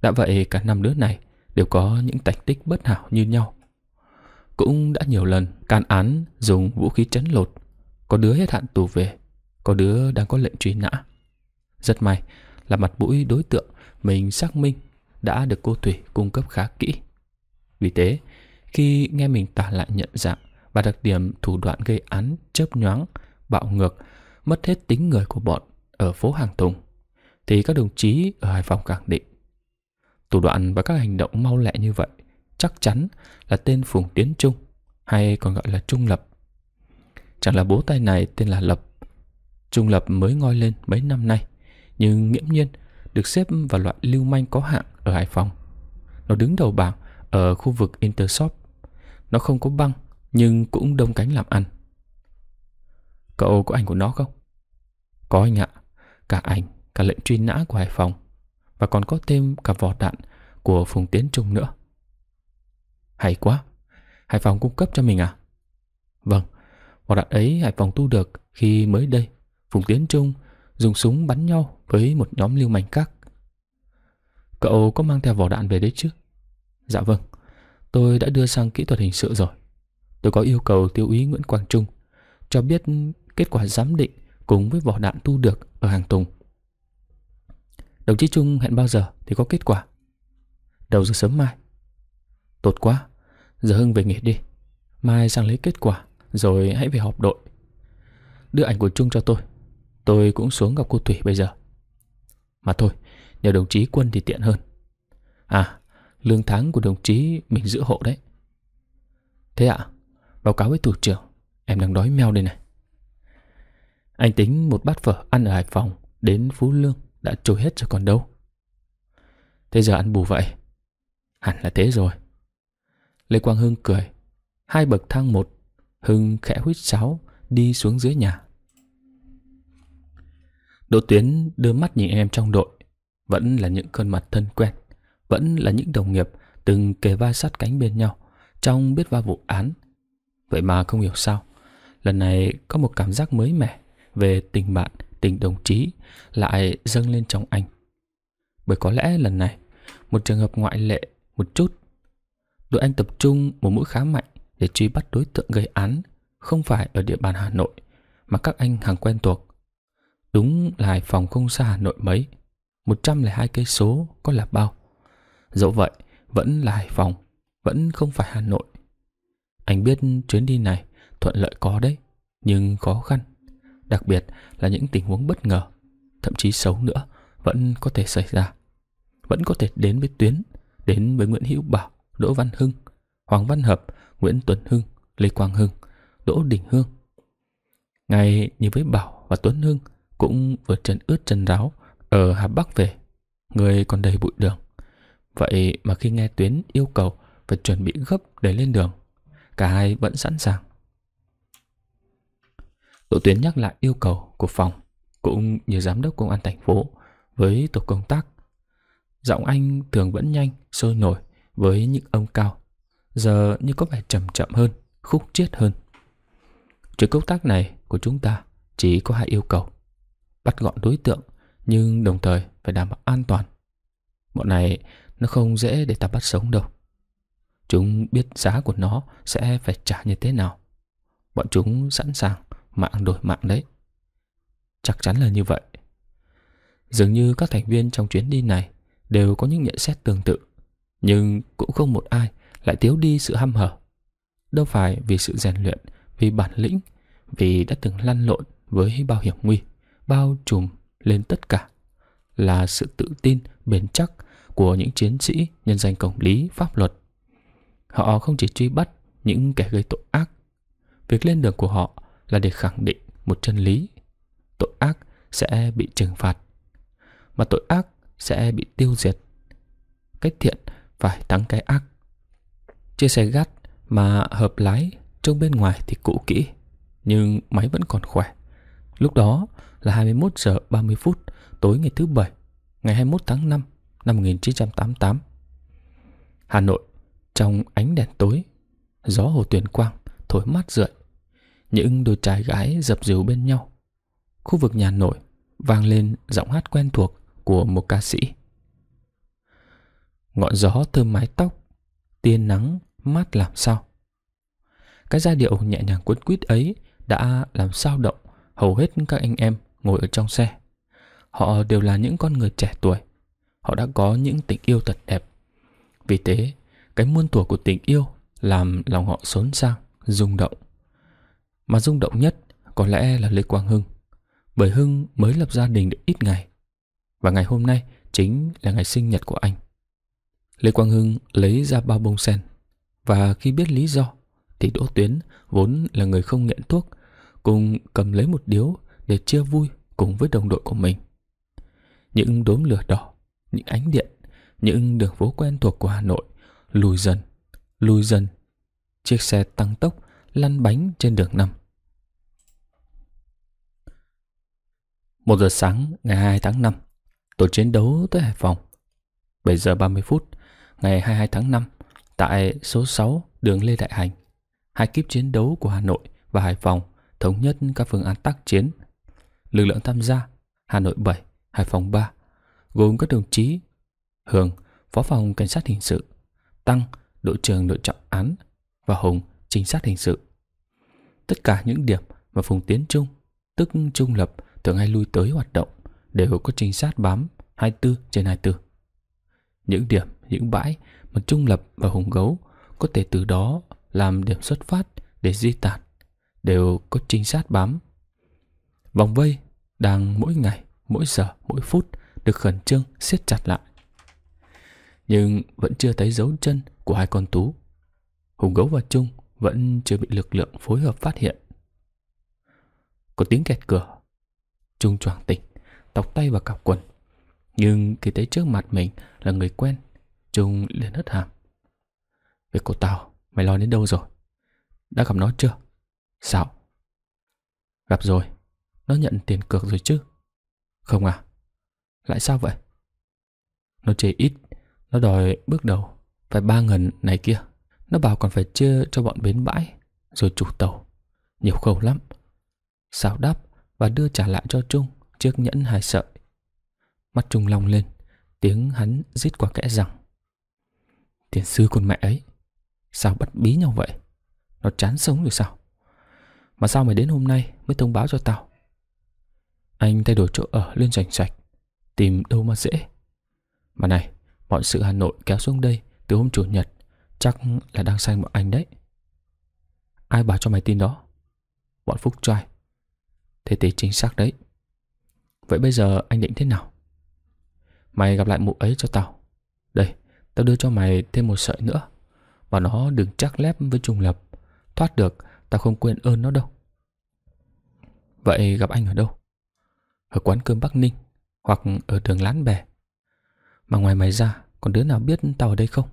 A: đã vậy cả năm đứa này đều có những thành tích bất hảo như nhau cũng đã nhiều lần can án dùng vũ khí chấn lột. Có đứa hết hạn tù về, có đứa đang có lệnh truy nã. Rất may là mặt mũi đối tượng mình xác minh đã được cô Thủy cung cấp khá kỹ. Vì thế, khi nghe mình tả lại nhận dạng và đặc điểm thủ đoạn gây án chớp nhoáng, bạo ngược, mất hết tính người của bọn ở phố Hàng Tùng, thì các đồng chí ở Hải Phòng khẳng định. Thủ đoạn và các hành động mau lẹ như vậy chắc chắn là tên Phùng Tiến Trung hay còn gọi là Trung Lập. Chẳng là bố tay này tên là Lập. Trung Lập mới ngoi lên mấy năm nay, nhưng nghiễm nhiên được xếp vào loại lưu manh có hạng ở Hải Phòng. Nó đứng đầu bảng ở khu vực Intershop. Nó không có băng, nhưng cũng đông cánh làm ăn. Cậu có ảnh của nó không? Có anh ạ, cả ảnh, cả lệnh truy nã của Hải Phòng và còn có thêm cả vỏ đạn của Phùng Tiến Trung nữa. Hay quá Hải Phòng cung cấp cho mình à Vâng Quả đạn ấy Hải Phòng tu được khi mới đây Phùng Tiến Trung dùng súng bắn nhau với một nhóm lưu manh khác. Cậu có mang theo vỏ đạn về đấy chứ? Dạ vâng, tôi đã đưa sang kỹ thuật hình sự rồi. Tôi có yêu cầu tiêu úy Nguyễn Quang Trung cho biết kết quả giám định cùng với vỏ đạn thu được ở hàng Tùng. Đồng chí Trung hẹn bao giờ thì có kết quả? Đầu giờ sớm mai. Tốt quá, Giờ Hưng về nghỉ đi Mai sang lấy kết quả Rồi hãy về họp đội Đưa ảnh của Trung cho tôi Tôi cũng xuống gặp cô Thủy bây giờ Mà thôi Nhờ đồng chí quân thì tiện hơn À Lương tháng của đồng chí mình giữ hộ đấy Thế ạ à, Báo cáo với thủ trưởng Em đang đói meo đây này Anh tính một bát phở ăn ở Hải Phòng Đến Phú Lương đã trôi hết rồi còn đâu Thế giờ ăn bù vậy Hẳn là thế rồi Lê Quang Hưng cười Hai bậc thang một Hưng khẽ huýt sáo Đi xuống dưới nhà Đỗ Tuyến đưa mắt nhìn em trong đội Vẫn là những khuôn mặt thân quen Vẫn là những đồng nghiệp Từng kề vai sát cánh bên nhau Trong biết va vụ án Vậy mà không hiểu sao Lần này có một cảm giác mới mẻ Về tình bạn, tình đồng chí Lại dâng lên trong anh Bởi có lẽ lần này Một trường hợp ngoại lệ Một chút Đội anh tập trung một mũi khá mạnh để truy bắt đối tượng gây án, không phải ở địa bàn Hà Nội, mà các anh hàng quen thuộc. Đúng là Hải Phòng không xa Hà Nội mấy, 102 cây số có là bao. Dẫu vậy, vẫn là Hải Phòng, vẫn không phải Hà Nội. Anh biết chuyến đi này thuận lợi có đấy, nhưng khó khăn. Đặc biệt là những tình huống bất ngờ, thậm chí xấu nữa, vẫn có thể xảy ra. Vẫn có thể đến với Tuyến, đến với Nguyễn Hữu Bảo, Đỗ Văn Hưng, Hoàng Văn Hợp, Nguyễn Tuấn Hưng, Lê Quang Hưng, Đỗ Đình Hương. Ngày như với Bảo và Tuấn Hưng cũng vừa chân ướt chân ráo ở Hà Bắc về, người còn đầy bụi đường. Vậy mà khi nghe Tuyến yêu cầu phải chuẩn bị gấp để lên đường, cả hai vẫn sẵn sàng. Đỗ Tuyến nhắc lại yêu cầu của phòng cũng như giám đốc công an thành phố với tổ công tác. Giọng anh thường vẫn nhanh, sôi nổi với những ông cao giờ như có vẻ chậm chậm hơn khúc chết hơn Chuyện công tác này của chúng ta chỉ có hai yêu cầu bắt gọn đối tượng nhưng đồng thời phải đảm bảo an toàn bọn này nó không dễ để ta bắt sống đâu chúng biết giá của nó sẽ phải trả như thế nào bọn chúng sẵn sàng mạng đổi mạng đấy chắc chắn là như vậy dường như các thành viên trong chuyến đi này đều có những nhận xét tương tự nhưng cũng không một ai lại thiếu đi sự ham hở. Đâu phải vì sự rèn luyện, vì bản lĩnh, vì đã từng lăn lộn với bao hiểm nguy, bao trùm lên tất cả. Là sự tự tin, bền chắc của những chiến sĩ nhân danh công lý, pháp luật. Họ không chỉ truy bắt những kẻ gây tội ác. Việc lên đường của họ là để khẳng định một chân lý. Tội ác sẽ bị trừng phạt, mà tội ác sẽ bị tiêu diệt. Cách thiện phải thắng cái ác. Chiếc xe gắt mà hợp lái trông bên ngoài thì cũ kỹ, nhưng máy vẫn còn khỏe. Lúc đó là 21 giờ 30 phút tối ngày thứ Bảy, ngày 21 tháng 5 năm 1988. Hà Nội, trong ánh đèn tối, gió hồ tuyền quang thổi mát rượi. Những đôi trai gái dập dìu bên nhau. Khu vực nhà nổi vang lên giọng hát quen thuộc của một ca sĩ ngọn gió thơm mái tóc, tiên nắng mát làm sao. Cái giai điệu nhẹ nhàng cuốn quýt ấy đã làm sao động hầu hết các anh em ngồi ở trong xe. Họ đều là những con người trẻ tuổi. Họ đã có những tình yêu thật đẹp. Vì thế, cái muôn tuổi của tình yêu làm lòng họ xốn sang, rung động. Mà rung động nhất có lẽ là Lê Quang Hưng. Bởi Hưng mới lập gia đình được ít ngày. Và ngày hôm nay chính là ngày sinh nhật của anh. Lê Quang Hưng lấy ra bao bông sen Và khi biết lý do Thì Đỗ Tuyến vốn là người không nghiện thuốc Cùng cầm lấy một điếu Để chia vui cùng với đồng đội của mình Những đốm lửa đỏ Những ánh điện Những đường phố quen thuộc của Hà Nội Lùi dần, lùi dần Chiếc xe tăng tốc Lăn bánh trên đường năm Một giờ sáng ngày 2 tháng 5 Tổ chiến đấu tới Hải Phòng 7 giờ 30 phút ngày 22 tháng 5 tại số 6 đường Lê Đại Hành. Hai kíp chiến đấu của Hà Nội và Hải Phòng thống nhất các phương án tác chiến. Lực lượng tham gia Hà Nội 7, Hải Phòng 3 gồm các đồng chí Hường, Phó phòng Cảnh sát Hình sự, Tăng, đội trưởng đội trọng án và Hùng, trinh sát hình sự. Tất cả những điểm mà Phùng Tiến Trung, tức Trung Lập thường hay lui tới hoạt động đều có trinh sát bám 24 trên 24 những điểm, những bãi mà Trung Lập và Hùng Gấu có thể từ đó làm điểm xuất phát để di tản, đều có trinh sát bám. Vòng vây đang mỗi ngày, mỗi giờ, mỗi phút được khẩn trương siết chặt lại. Nhưng vẫn chưa thấy dấu chân của hai con tú. Hùng Gấu và Trung vẫn chưa bị lực lượng phối hợp phát hiện. Có tiếng kẹt cửa. Trung choàng tỉnh, tọc tay và cặp quần nhưng khi thấy trước mặt mình là người quen Trung liền hất hàm Về của tao, mày lo đến đâu rồi? Đã gặp nó chưa? Sao? Gặp rồi Nó nhận tiền cược rồi chứ Không à? Lại sao vậy? Nó chê ít Nó đòi bước đầu Phải ba ngần này kia Nó bảo còn phải chia cho bọn bến bãi Rồi chủ tàu Nhiều khẩu lắm Sao đáp và đưa trả lại cho Trung Chiếc nhẫn hài sợi mắt trung long lên, tiếng hắn rít qua kẽ rằng. Tiền sư con mẹ ấy, sao bắt bí nhau vậy? Nó chán sống rồi sao? Mà sao mày đến hôm nay mới thông báo cho tao? Anh thay đổi chỗ ở lên rành sạch, tìm đâu mà dễ. Mà này, mọi sự Hà Nội kéo xuống đây từ hôm Chủ nhật chắc là đang sang bọn anh đấy. Ai bảo cho mày tin đó? Bọn Phúc trai. Thế thì chính xác đấy. Vậy bây giờ anh định thế nào? Mày gặp lại mụ ấy cho tao Đây, tao đưa cho mày thêm một sợi nữa Và nó đừng chắc lép với trùng lập Thoát được, tao không quên ơn nó đâu Vậy gặp anh ở đâu? Ở quán cơm Bắc Ninh Hoặc ở đường Lán Bè Mà ngoài mày ra Còn đứa nào biết tao ở đây không?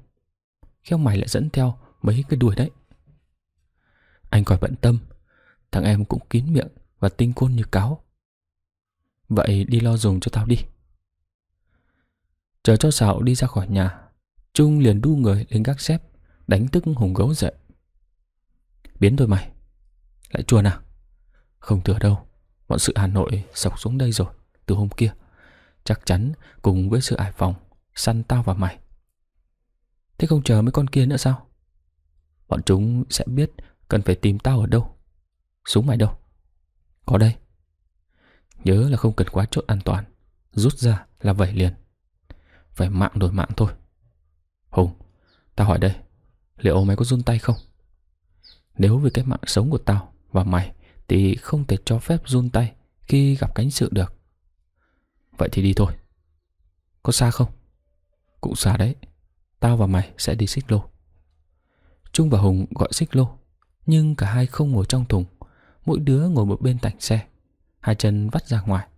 A: Khéo mày lại dẫn theo mấy cái đuổi đấy Anh khỏi bận tâm Thằng em cũng kín miệng Và tinh côn như cáo Vậy đi lo dùng cho tao đi Chờ cho Sạo đi ra khỏi nhà, Trung liền đu người lên gác xếp, đánh tức hùng gấu dậy. Biến thôi mày, lại chuồn à? Không thừa đâu, bọn sự Hà Nội sọc xuống đây rồi, từ hôm kia. Chắc chắn cùng với sự ải phòng, săn tao và mày. Thế không chờ mấy con kia nữa sao? Bọn chúng sẽ biết cần phải tìm tao ở đâu. Súng mày đâu? Có đây. Nhớ là không cần quá chốt an toàn. Rút ra là vẩy liền. Phải mạng đổi mạng thôi Hùng Tao hỏi đây Liệu mày có run tay không Nếu vì cái mạng sống của tao Và mày Thì không thể cho phép run tay Khi gặp cánh sự được Vậy thì đi thôi Có xa không Cũng xa đấy Tao và mày sẽ đi xích lô Trung và Hùng gọi xích lô Nhưng cả hai không ngồi trong thùng Mỗi đứa ngồi một bên tành xe Hai chân vắt ra ngoài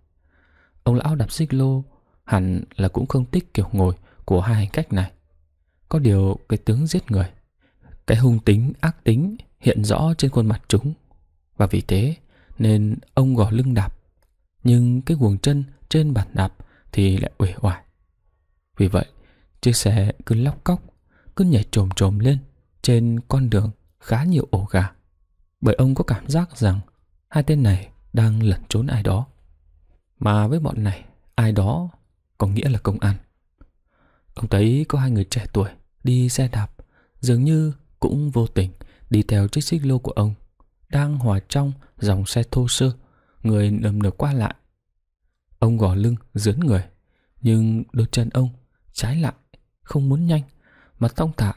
A: Ông lão đạp xích lô Hẳn là cũng không thích kiểu ngồi của hai hành khách này. Có điều cái tướng giết người, cái hung tính, ác tính hiện rõ trên khuôn mặt chúng. Và vì thế nên ông gò lưng đạp, nhưng cái quần chân trên bàn đạp thì lại uể oải. Vì vậy, chiếc xe cứ lóc cóc, cứ nhảy trồm trồm lên trên con đường khá nhiều ổ gà. Bởi ông có cảm giác rằng hai tên này đang lẩn trốn ai đó. Mà với bọn này, ai đó có nghĩa là công an. Ông thấy có hai người trẻ tuổi đi xe đạp, dường như cũng vô tình đi theo chiếc xích lô của ông, đang hòa trong dòng xe thô sơ, người nầm nở qua lại. Ông gò lưng dướn người, nhưng đôi chân ông trái lại, không muốn nhanh, mà tông tạ,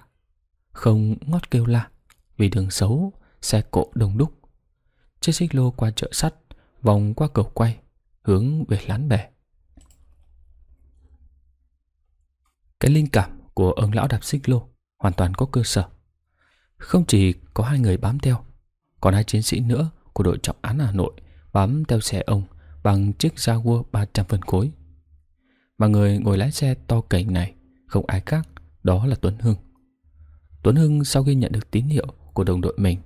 A: không ngót kêu la vì đường xấu, xe cộ đông đúc. Chiếc xích lô qua chợ sắt, vòng qua cầu quay, hướng về lán bè. Cái linh cảm của ông lão đạp xích lô hoàn toàn có cơ sở. Không chỉ có hai người bám theo, còn hai chiến sĩ nữa của đội trọng án Hà Nội bám theo xe ông bằng chiếc Jaguar 300 phần khối. Mà người ngồi lái xe to cảnh này không ai khác, đó là Tuấn Hưng. Tuấn Hưng sau khi nhận được tín hiệu của đồng đội mình,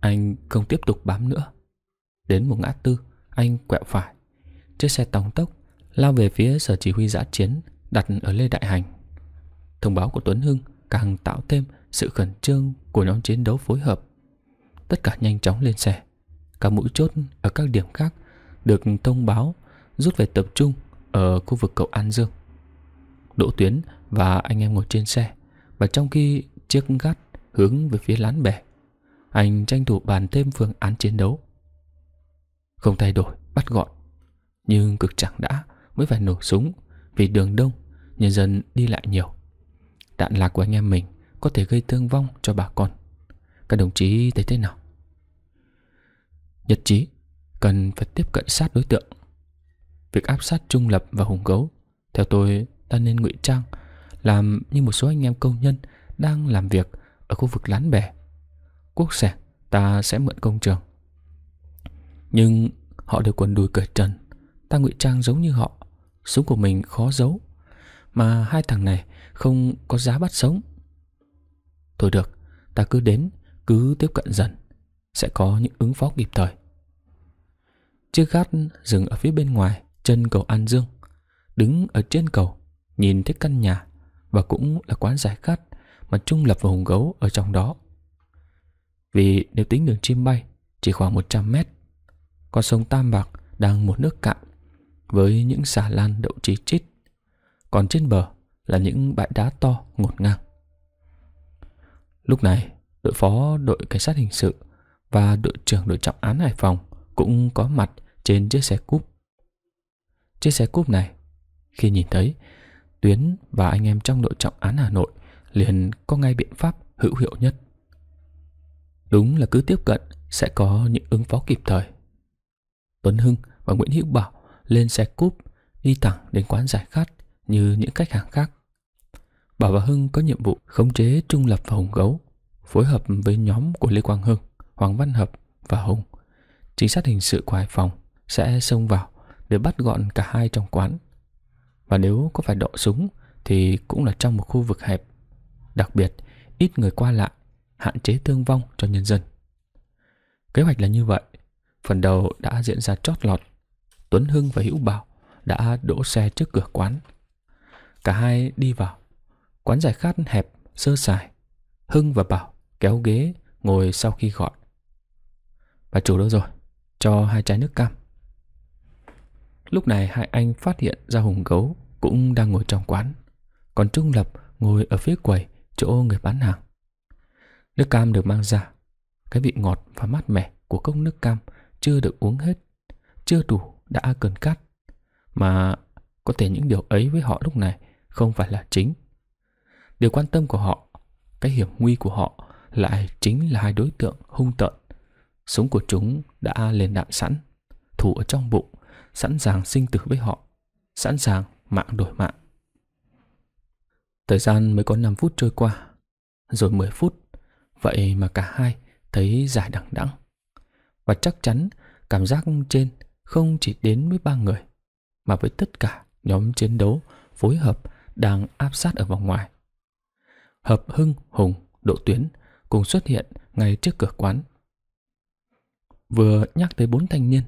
A: anh không tiếp tục bám nữa. Đến một ngã tư, anh quẹo phải. Chiếc xe tòng tốc lao về phía sở chỉ huy giã chiến đặt ở Lê Đại Hành. Thông báo của Tuấn Hưng càng tạo thêm sự khẩn trương của nhóm chiến đấu phối hợp. Tất cả nhanh chóng lên xe. Các mũi chốt ở các điểm khác được thông báo rút về tập trung ở khu vực cầu An Dương. Đỗ Tuyến và anh em ngồi trên xe và trong khi chiếc gắt hướng về phía lán bè, anh tranh thủ bàn thêm phương án chiến đấu. Không thay đổi, bắt gọn, nhưng cực chẳng đã mới phải nổ súng vì đường đông, nhân dân đi lại nhiều đạn lạc của anh em mình có thể gây thương vong cho bà con. Các đồng chí thấy thế nào? Nhật trí, cần phải tiếp cận sát đối tượng. Việc áp sát Trung Lập và Hùng Gấu, theo tôi ta nên ngụy trang, làm như một số anh em công nhân đang làm việc ở khu vực lán bè. Quốc sẻ, ta sẽ mượn công trường. Nhưng họ đều quần đùi cởi trần, ta ngụy trang giống như họ, súng của mình khó giấu. Mà hai thằng này không có giá bắt sống. Thôi được, ta cứ đến, cứ tiếp cận dần, sẽ có những ứng phó kịp thời. Chiếc gác dừng ở phía bên ngoài, chân cầu An Dương. Đứng ở trên cầu, nhìn thấy căn nhà và cũng là quán giải khát mà Trung Lập và Hùng Gấu ở trong đó. Vì nếu tính đường chim bay, chỉ khoảng 100 mét, con sông Tam Bạc đang một nước cạn với những xà lan đậu chí chít. Còn trên bờ là những bãi đá to ngột ngang. Lúc này, đội phó đội cảnh sát hình sự và đội trưởng đội trọng án Hải Phòng cũng có mặt trên chiếc xe cúp. Chiếc xe cúp này, khi nhìn thấy, Tuyến và anh em trong đội trọng án Hà Nội liền có ngay biện pháp hữu hiệu nhất. Đúng là cứ tiếp cận sẽ có những ứng phó kịp thời. Tuấn Hưng và Nguyễn Hữu Bảo lên xe cúp đi thẳng đến quán giải khát như những khách hàng khác. Bảo và Hưng có nhiệm vụ khống chế Trung Lập và Hùng Gấu, phối hợp với nhóm của Lê Quang Hưng, Hoàng Văn Hợp và Hùng. Chính sát hình sự của Hải Phòng sẽ xông vào để bắt gọn cả hai trong quán. Và nếu có phải đọ súng thì cũng là trong một khu vực hẹp. Đặc biệt, ít người qua lại, hạn chế thương vong cho nhân dân. Kế hoạch là như vậy. Phần đầu đã diễn ra chót lọt. Tuấn Hưng và Hữu Bảo đã đỗ xe trước cửa quán. Cả hai đi vào Quán giải khát hẹp, sơ sài. Hưng và Bảo kéo ghế ngồi sau khi gọi. Bà chủ đâu rồi? Cho hai chai nước cam. Lúc này hai anh phát hiện ra Hùng Gấu cũng đang ngồi trong quán. Còn Trung Lập ngồi ở phía quầy chỗ người bán hàng. Nước cam được mang ra. Cái vị ngọt và mát mẻ của cốc nước cam chưa được uống hết, chưa đủ đã cần cắt. Mà có thể những điều ấy với họ lúc này không phải là chính Điều quan tâm của họ, cái hiểm nguy của họ lại chính là hai đối tượng hung tợn. Súng của chúng đã lên đạn sẵn, thủ ở trong bụng, sẵn sàng sinh tử với họ, sẵn sàng mạng đổi mạng. Thời gian mới có 5 phút trôi qua, rồi 10 phút, vậy mà cả hai thấy dài đằng đẵng. Và chắc chắn cảm giác trên không chỉ đến với ba người, mà với tất cả nhóm chiến đấu phối hợp đang áp sát ở vòng ngoài. Hợp Hưng, Hùng, Đỗ Tuyến cùng xuất hiện ngay trước cửa quán. Vừa nhắc tới bốn thanh niên,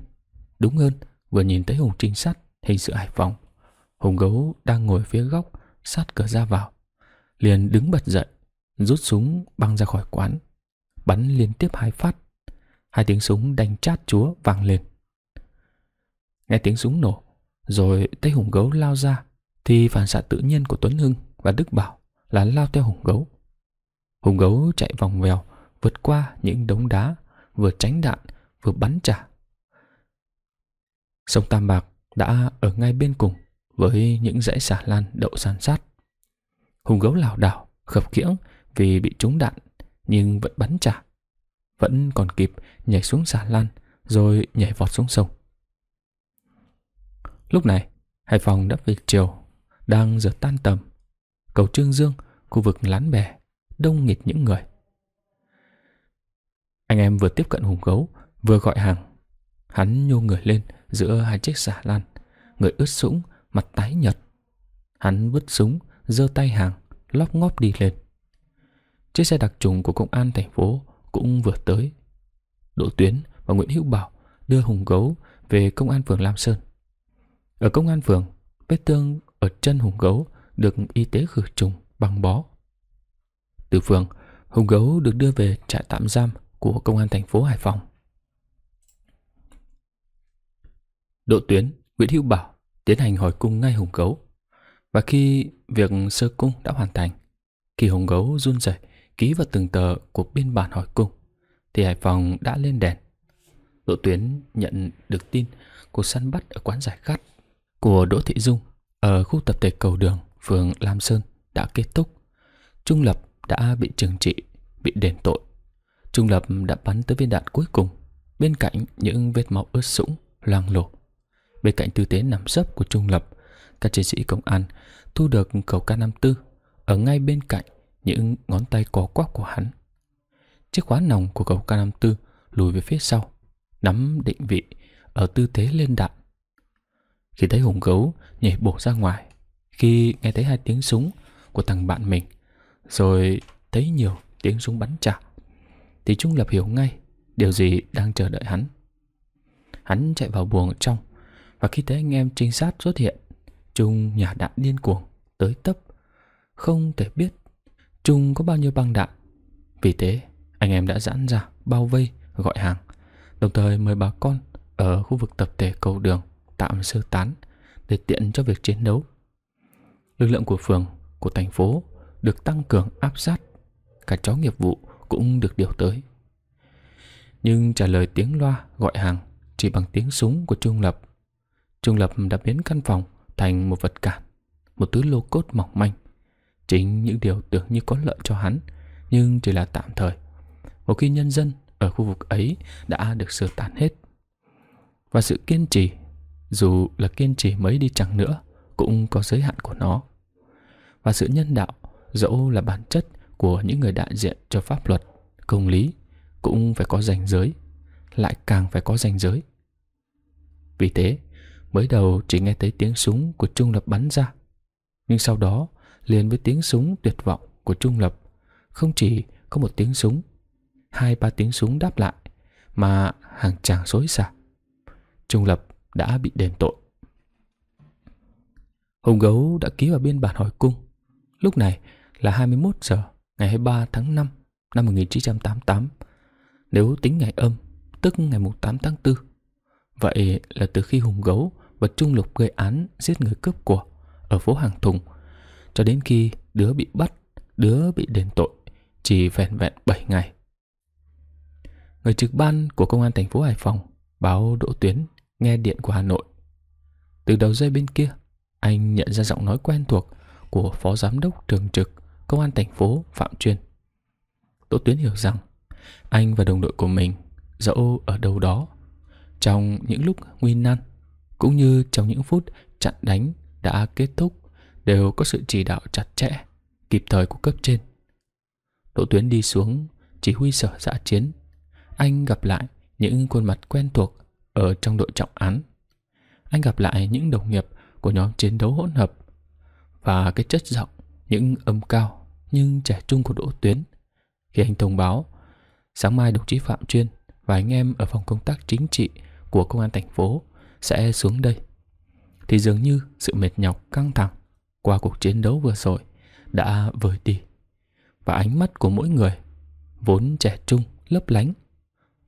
A: đúng hơn vừa nhìn thấy Hùng trinh sát hình sự Hải Phòng. Hùng gấu đang ngồi phía góc sát cửa ra vào, liền đứng bật dậy, rút súng băng ra khỏi quán, bắn liên tiếp hai phát. Hai tiếng súng đánh chát chúa vang lên. Nghe tiếng súng nổ, rồi thấy Hùng gấu lao ra, thì phản xạ tự nhiên của Tuấn Hưng và Đức Bảo là lao theo hùng gấu. Hùng gấu chạy vòng vèo, vượt qua những đống đá, vừa tránh đạn, vừa bắn trả. Sông Tam Bạc đã ở ngay bên cùng với những dãy xà lan đậu san sát. Hùng gấu lảo đảo, khập khiễng vì bị trúng đạn nhưng vẫn bắn trả. Vẫn còn kịp nhảy xuống xà lan rồi nhảy vọt xuống sông. Lúc này, Hải Phòng đã về chiều, đang giờ tan tầm cầu Trương Dương, khu vực lán bè, đông nghịch những người. Anh em vừa tiếp cận hùng gấu, vừa gọi hàng. Hắn nhô người lên giữa hai chiếc xà lan, người ướt sũng, mặt tái nhật. Hắn vứt súng, giơ tay hàng, lóp ngóp đi lên. Chiếc xe đặc trùng của công an thành phố cũng vừa tới. Đỗ Tuyến và Nguyễn Hữu Bảo đưa Hùng Gấu về công an phường Lam Sơn. Ở công an phường, vết thương ở chân Hùng Gấu được y tế khử trùng băng bó. Từ phường, Hùng Gấu được đưa về trại tạm giam của công an thành phố Hải Phòng. Độ tuyến, Nguyễn Hữu Bảo tiến hành hỏi cung ngay Hùng Gấu. Và khi việc sơ cung đã hoàn thành, khi Hùng Gấu run rẩy ký vào từng tờ của biên bản hỏi cung, thì Hải Phòng đã lên đèn. Đỗ Tuyến nhận được tin cuộc săn bắt ở quán giải khát của Đỗ Thị Dung ở khu tập thể cầu đường phường Lam Sơn đã kết thúc. Trung Lập đã bị trừng trị, bị đền tội. Trung Lập đã bắn tới viên đạn cuối cùng, bên cạnh những vết máu ướt sũng, loang lổ. Bên cạnh tư thế nằm sấp của Trung Lập, các chiến sĩ công an thu được khẩu K54 ở ngay bên cạnh những ngón tay có quắp của hắn. Chiếc khóa nòng của khẩu K54 lùi về phía sau, nắm định vị ở tư thế lên đạn. Khi thấy hùng gấu nhảy bổ ra ngoài, khi nghe thấy hai tiếng súng của thằng bạn mình rồi thấy nhiều tiếng súng bắn trả thì Trung Lập hiểu ngay điều gì đang chờ đợi hắn. Hắn chạy vào buồng ở trong và khi thấy anh em trinh sát xuất hiện Trung nhả đạn điên cuồng tới tấp không thể biết Trung có bao nhiêu băng đạn. Vì thế anh em đã giãn ra bao vây gọi hàng đồng thời mời bà con ở khu vực tập thể cầu đường tạm sơ tán để tiện cho việc chiến đấu lực lượng của phường, của thành phố được tăng cường áp sát, cả chó nghiệp vụ cũng được điều tới. Nhưng trả lời tiếng loa gọi hàng chỉ bằng tiếng súng của Trung Lập. Trung Lập đã biến căn phòng thành một vật cản, một thứ lô cốt mỏng manh. Chính những điều tưởng như có lợi cho hắn, nhưng chỉ là tạm thời. Một khi nhân dân ở khu vực ấy đã được sơ tán hết. Và sự kiên trì, dù là kiên trì mấy đi chẳng nữa, cũng có giới hạn của nó và sự nhân đạo dẫu là bản chất của những người đại diện cho pháp luật, công lý cũng phải có ranh giới, lại càng phải có ranh giới. Vì thế, mới đầu chỉ nghe thấy tiếng súng của Trung Lập bắn ra, nhưng sau đó liền với tiếng súng tuyệt vọng của Trung Lập, không chỉ có một tiếng súng, hai ba tiếng súng đáp lại mà hàng chàng xối xả. Trung Lập đã bị đền tội. hùng Gấu đã ký vào biên bản hỏi cung Lúc này là 21 giờ ngày 23 tháng 5 năm 1988 Nếu tính ngày âm tức ngày 8 tháng 4 Vậy là từ khi Hùng Gấu và Trung Lục gây án giết người cướp của ở phố Hàng Thùng cho đến khi đứa bị bắt, đứa bị đền tội chỉ vẹn vẹn 7 ngày. Người trực ban của công an thành phố Hải Phòng báo Đỗ Tuyến nghe điện của Hà Nội. Từ đầu dây bên kia, anh nhận ra giọng nói quen thuộc của Phó Giám đốc Thường trực Công an thành phố Phạm Chuyên. Tô Tuyến hiểu rằng anh và đồng đội của mình dẫu ở đâu đó trong những lúc nguy nan cũng như trong những phút chặn đánh đã kết thúc đều có sự chỉ đạo chặt chẽ kịp thời của cấp trên. Tô Tuyến đi xuống chỉ huy sở giã chiến anh gặp lại những khuôn mặt quen thuộc ở trong đội trọng án. Anh gặp lại những đồng nghiệp của nhóm chiến đấu hỗn hợp và cái chất giọng, những âm cao nhưng trẻ trung của Đỗ Tuyến. Khi anh thông báo, sáng mai đồng chí Phạm Chuyên và anh em ở phòng công tác chính trị của công an thành phố sẽ xuống đây. Thì dường như sự mệt nhọc căng thẳng qua cuộc chiến đấu vừa rồi đã vơi đi. Và ánh mắt của mỗi người vốn trẻ trung, lấp lánh,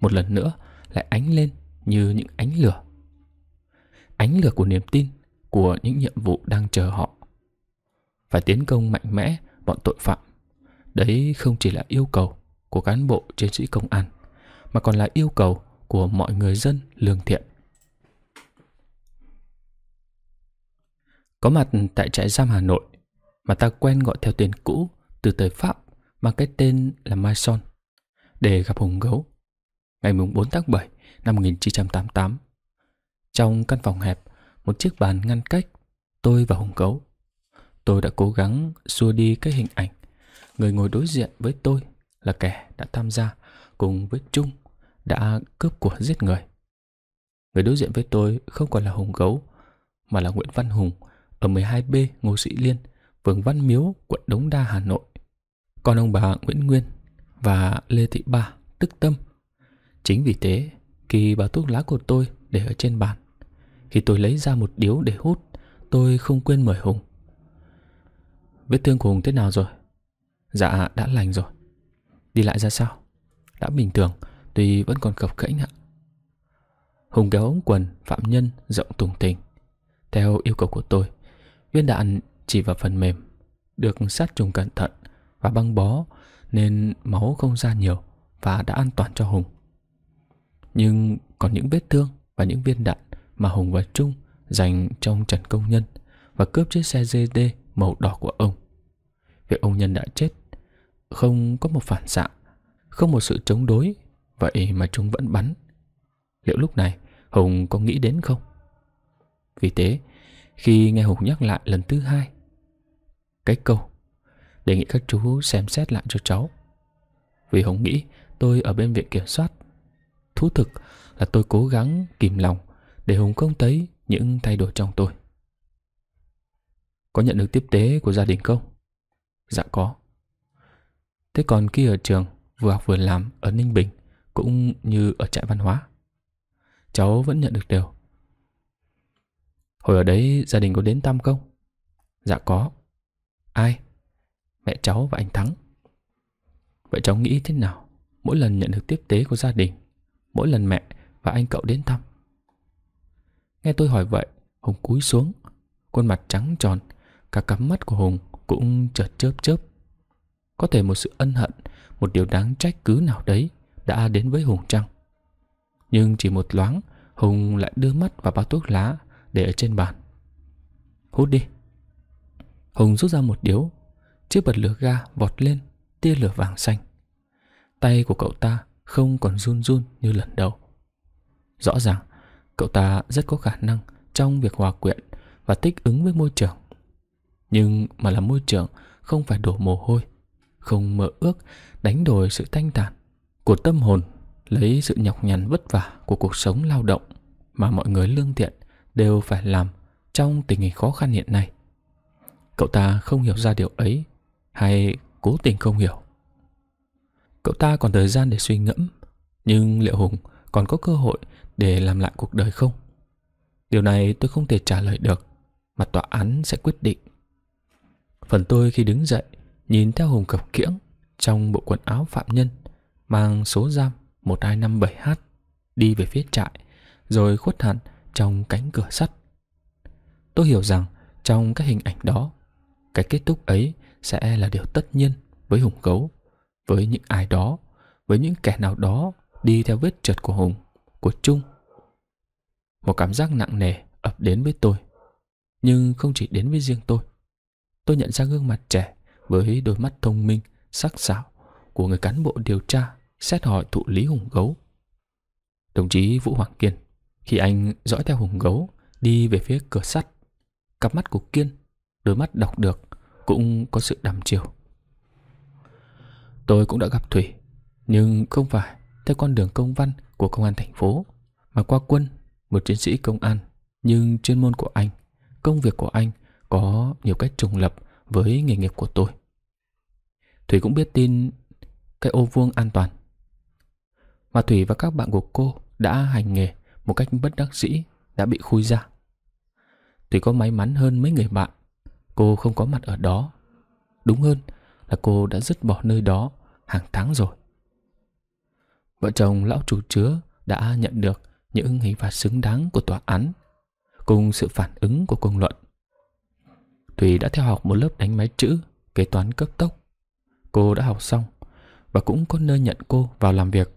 A: một lần nữa lại ánh lên như những ánh lửa. Ánh lửa của niềm tin, của những nhiệm vụ đang chờ họ phải tiến công mạnh mẽ bọn tội phạm. Đấy không chỉ là yêu cầu của cán bộ chiến sĩ công an, mà còn là yêu cầu của mọi người dân lương thiện. Có mặt tại trại giam Hà Nội mà ta quen gọi theo tên cũ từ thời Pháp mà cái tên là Mai Son để gặp Hùng Gấu ngày 4 tháng 7 năm 1988. Trong căn phòng hẹp, một chiếc bàn ngăn cách tôi và Hùng Gấu Tôi đã cố gắng xua đi cái hình ảnh Người ngồi đối diện với tôi là kẻ đã tham gia cùng với Trung đã cướp của giết người. Người đối diện với tôi không còn là Hùng Gấu mà là Nguyễn Văn Hùng ở 12B Ngô Sĩ Liên, phường Văn Miếu, quận Đống Đa, Hà Nội. Còn ông bà Nguyễn Nguyên và Lê Thị Ba, tức Tâm. Chính vì thế, khi bà thuốc lá của tôi để ở trên bàn. Khi tôi lấy ra một điếu để hút, tôi không quên mời Hùng Vết thương của Hùng thế nào rồi? Dạ đã lành rồi Đi lại ra sao? Đã bình thường Tuy vẫn còn cập khẽnh ạ Hùng kéo ống quần phạm nhân rộng tùng tình Theo yêu cầu của tôi Viên đạn chỉ vào phần mềm Được sát trùng cẩn thận Và băng bó Nên máu không ra nhiều Và đã an toàn cho Hùng Nhưng còn những vết thương Và những viên đạn mà Hùng và Trung Dành trong trận Công Nhân Và cướp chiếc xe GD màu đỏ của ông. Việc ông Nhân đã chết, không có một phản xạ, không một sự chống đối, vậy mà chúng vẫn bắn. Liệu lúc này Hùng có nghĩ đến không? Vì thế, khi nghe Hùng nhắc lại lần thứ hai, cái câu đề nghị các chú xem xét lại cho cháu. Vì Hùng nghĩ tôi ở bên viện kiểm soát. Thú thực là tôi cố gắng kìm lòng để Hùng không thấy những thay đổi trong tôi. Có nhận được tiếp tế của gia đình không? Dạ có. Thế còn kia ở trường, vừa học vừa làm ở Ninh Bình, cũng như ở trại văn hóa. Cháu vẫn nhận được đều. Hồi ở đấy gia đình có đến thăm không? Dạ có. Ai? Mẹ cháu và anh Thắng. Vậy cháu nghĩ thế nào? Mỗi lần nhận được tiếp tế của gia đình, mỗi lần mẹ và anh cậu đến thăm. Nghe tôi hỏi vậy, Hùng cúi xuống, khuôn mặt trắng tròn Cả cắm mắt của Hùng cũng chợt chớp chớp. Có thể một sự ân hận, một điều đáng trách cứ nào đấy đã đến với Hùng chăng? Nhưng chỉ một loáng, Hùng lại đưa mắt vào bao thuốc lá để ở trên bàn. Hút đi. Hùng rút ra một điếu, chiếc bật lửa ga vọt lên, tia lửa vàng xanh. Tay của cậu ta không còn run run như lần đầu. Rõ ràng, cậu ta rất có khả năng trong việc hòa quyện và thích ứng với môi trường nhưng mà là môi trường không phải đổ mồ hôi, không mơ ước đánh đổi sự thanh tản của tâm hồn, lấy sự nhọc nhằn vất vả của cuộc sống lao động mà mọi người lương thiện đều phải làm trong tình hình khó khăn hiện nay. Cậu ta không hiểu ra điều ấy hay cố tình không hiểu. Cậu ta còn thời gian để suy ngẫm, nhưng liệu Hùng còn có cơ hội để làm lại cuộc đời không? Điều này tôi không thể trả lời được, mà tòa án sẽ quyết định. Phần tôi khi đứng dậy, nhìn theo Hùng cập kiễng trong bộ quần áo phạm nhân mang số giam 1257H đi về phía trại rồi khuất hẳn trong cánh cửa sắt. Tôi hiểu rằng trong các hình ảnh đó, cái kết thúc ấy sẽ là điều tất nhiên với Hùng Gấu, với những ai đó, với những kẻ nào đó đi theo vết trượt của Hùng, của Trung. Một cảm giác nặng nề ập đến với tôi, nhưng không chỉ đến với riêng tôi tôi nhận ra gương mặt trẻ với đôi mắt thông minh, sắc sảo của người cán bộ điều tra xét hỏi thụ lý Hùng Gấu. Đồng chí Vũ Hoàng Kiên, khi anh dõi theo Hùng Gấu đi về phía cửa sắt, cặp mắt của Kiên, đôi mắt đọc được cũng có sự đằm chiều. Tôi cũng đã gặp Thủy, nhưng không phải theo con đường công văn của công an thành phố, mà qua quân, một chiến sĩ công an. Nhưng chuyên môn của anh, công việc của anh có nhiều cách trùng lập với nghề nghiệp của tôi. Thủy cũng biết tin cái ô vuông an toàn. Mà Thủy và các bạn của cô đã hành nghề một cách bất đắc dĩ đã bị khui ra. Thủy có may mắn hơn mấy người bạn. Cô không có mặt ở đó. Đúng hơn là cô đã dứt bỏ nơi đó hàng tháng rồi. Vợ chồng lão chủ chứa đã nhận được những hình phạt xứng đáng của tòa án cùng sự phản ứng của công luận. Tùy đã theo học một lớp đánh máy chữ, kế toán cấp tốc. Cô đã học xong và cũng có nơi nhận cô vào làm việc.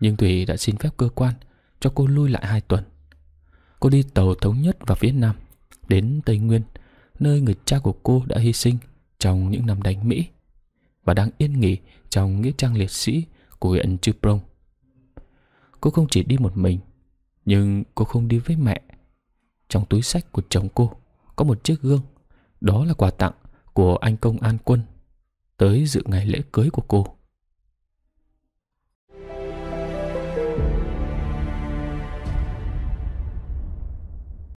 A: Nhưng Tùy đã xin phép cơ quan cho cô lui lại hai tuần. Cô đi tàu thống nhất vào Việt Nam, đến Tây Nguyên, nơi người cha của cô đã hy sinh trong những năm đánh Mỹ và đang yên nghỉ trong nghĩa trang liệt sĩ của huyện Chư Prong. Cô không chỉ đi một mình, nhưng cô không đi với mẹ. Trong túi sách của chồng cô có một chiếc gương. Đó là quà tặng của anh công an quân tới dự ngày lễ cưới của cô.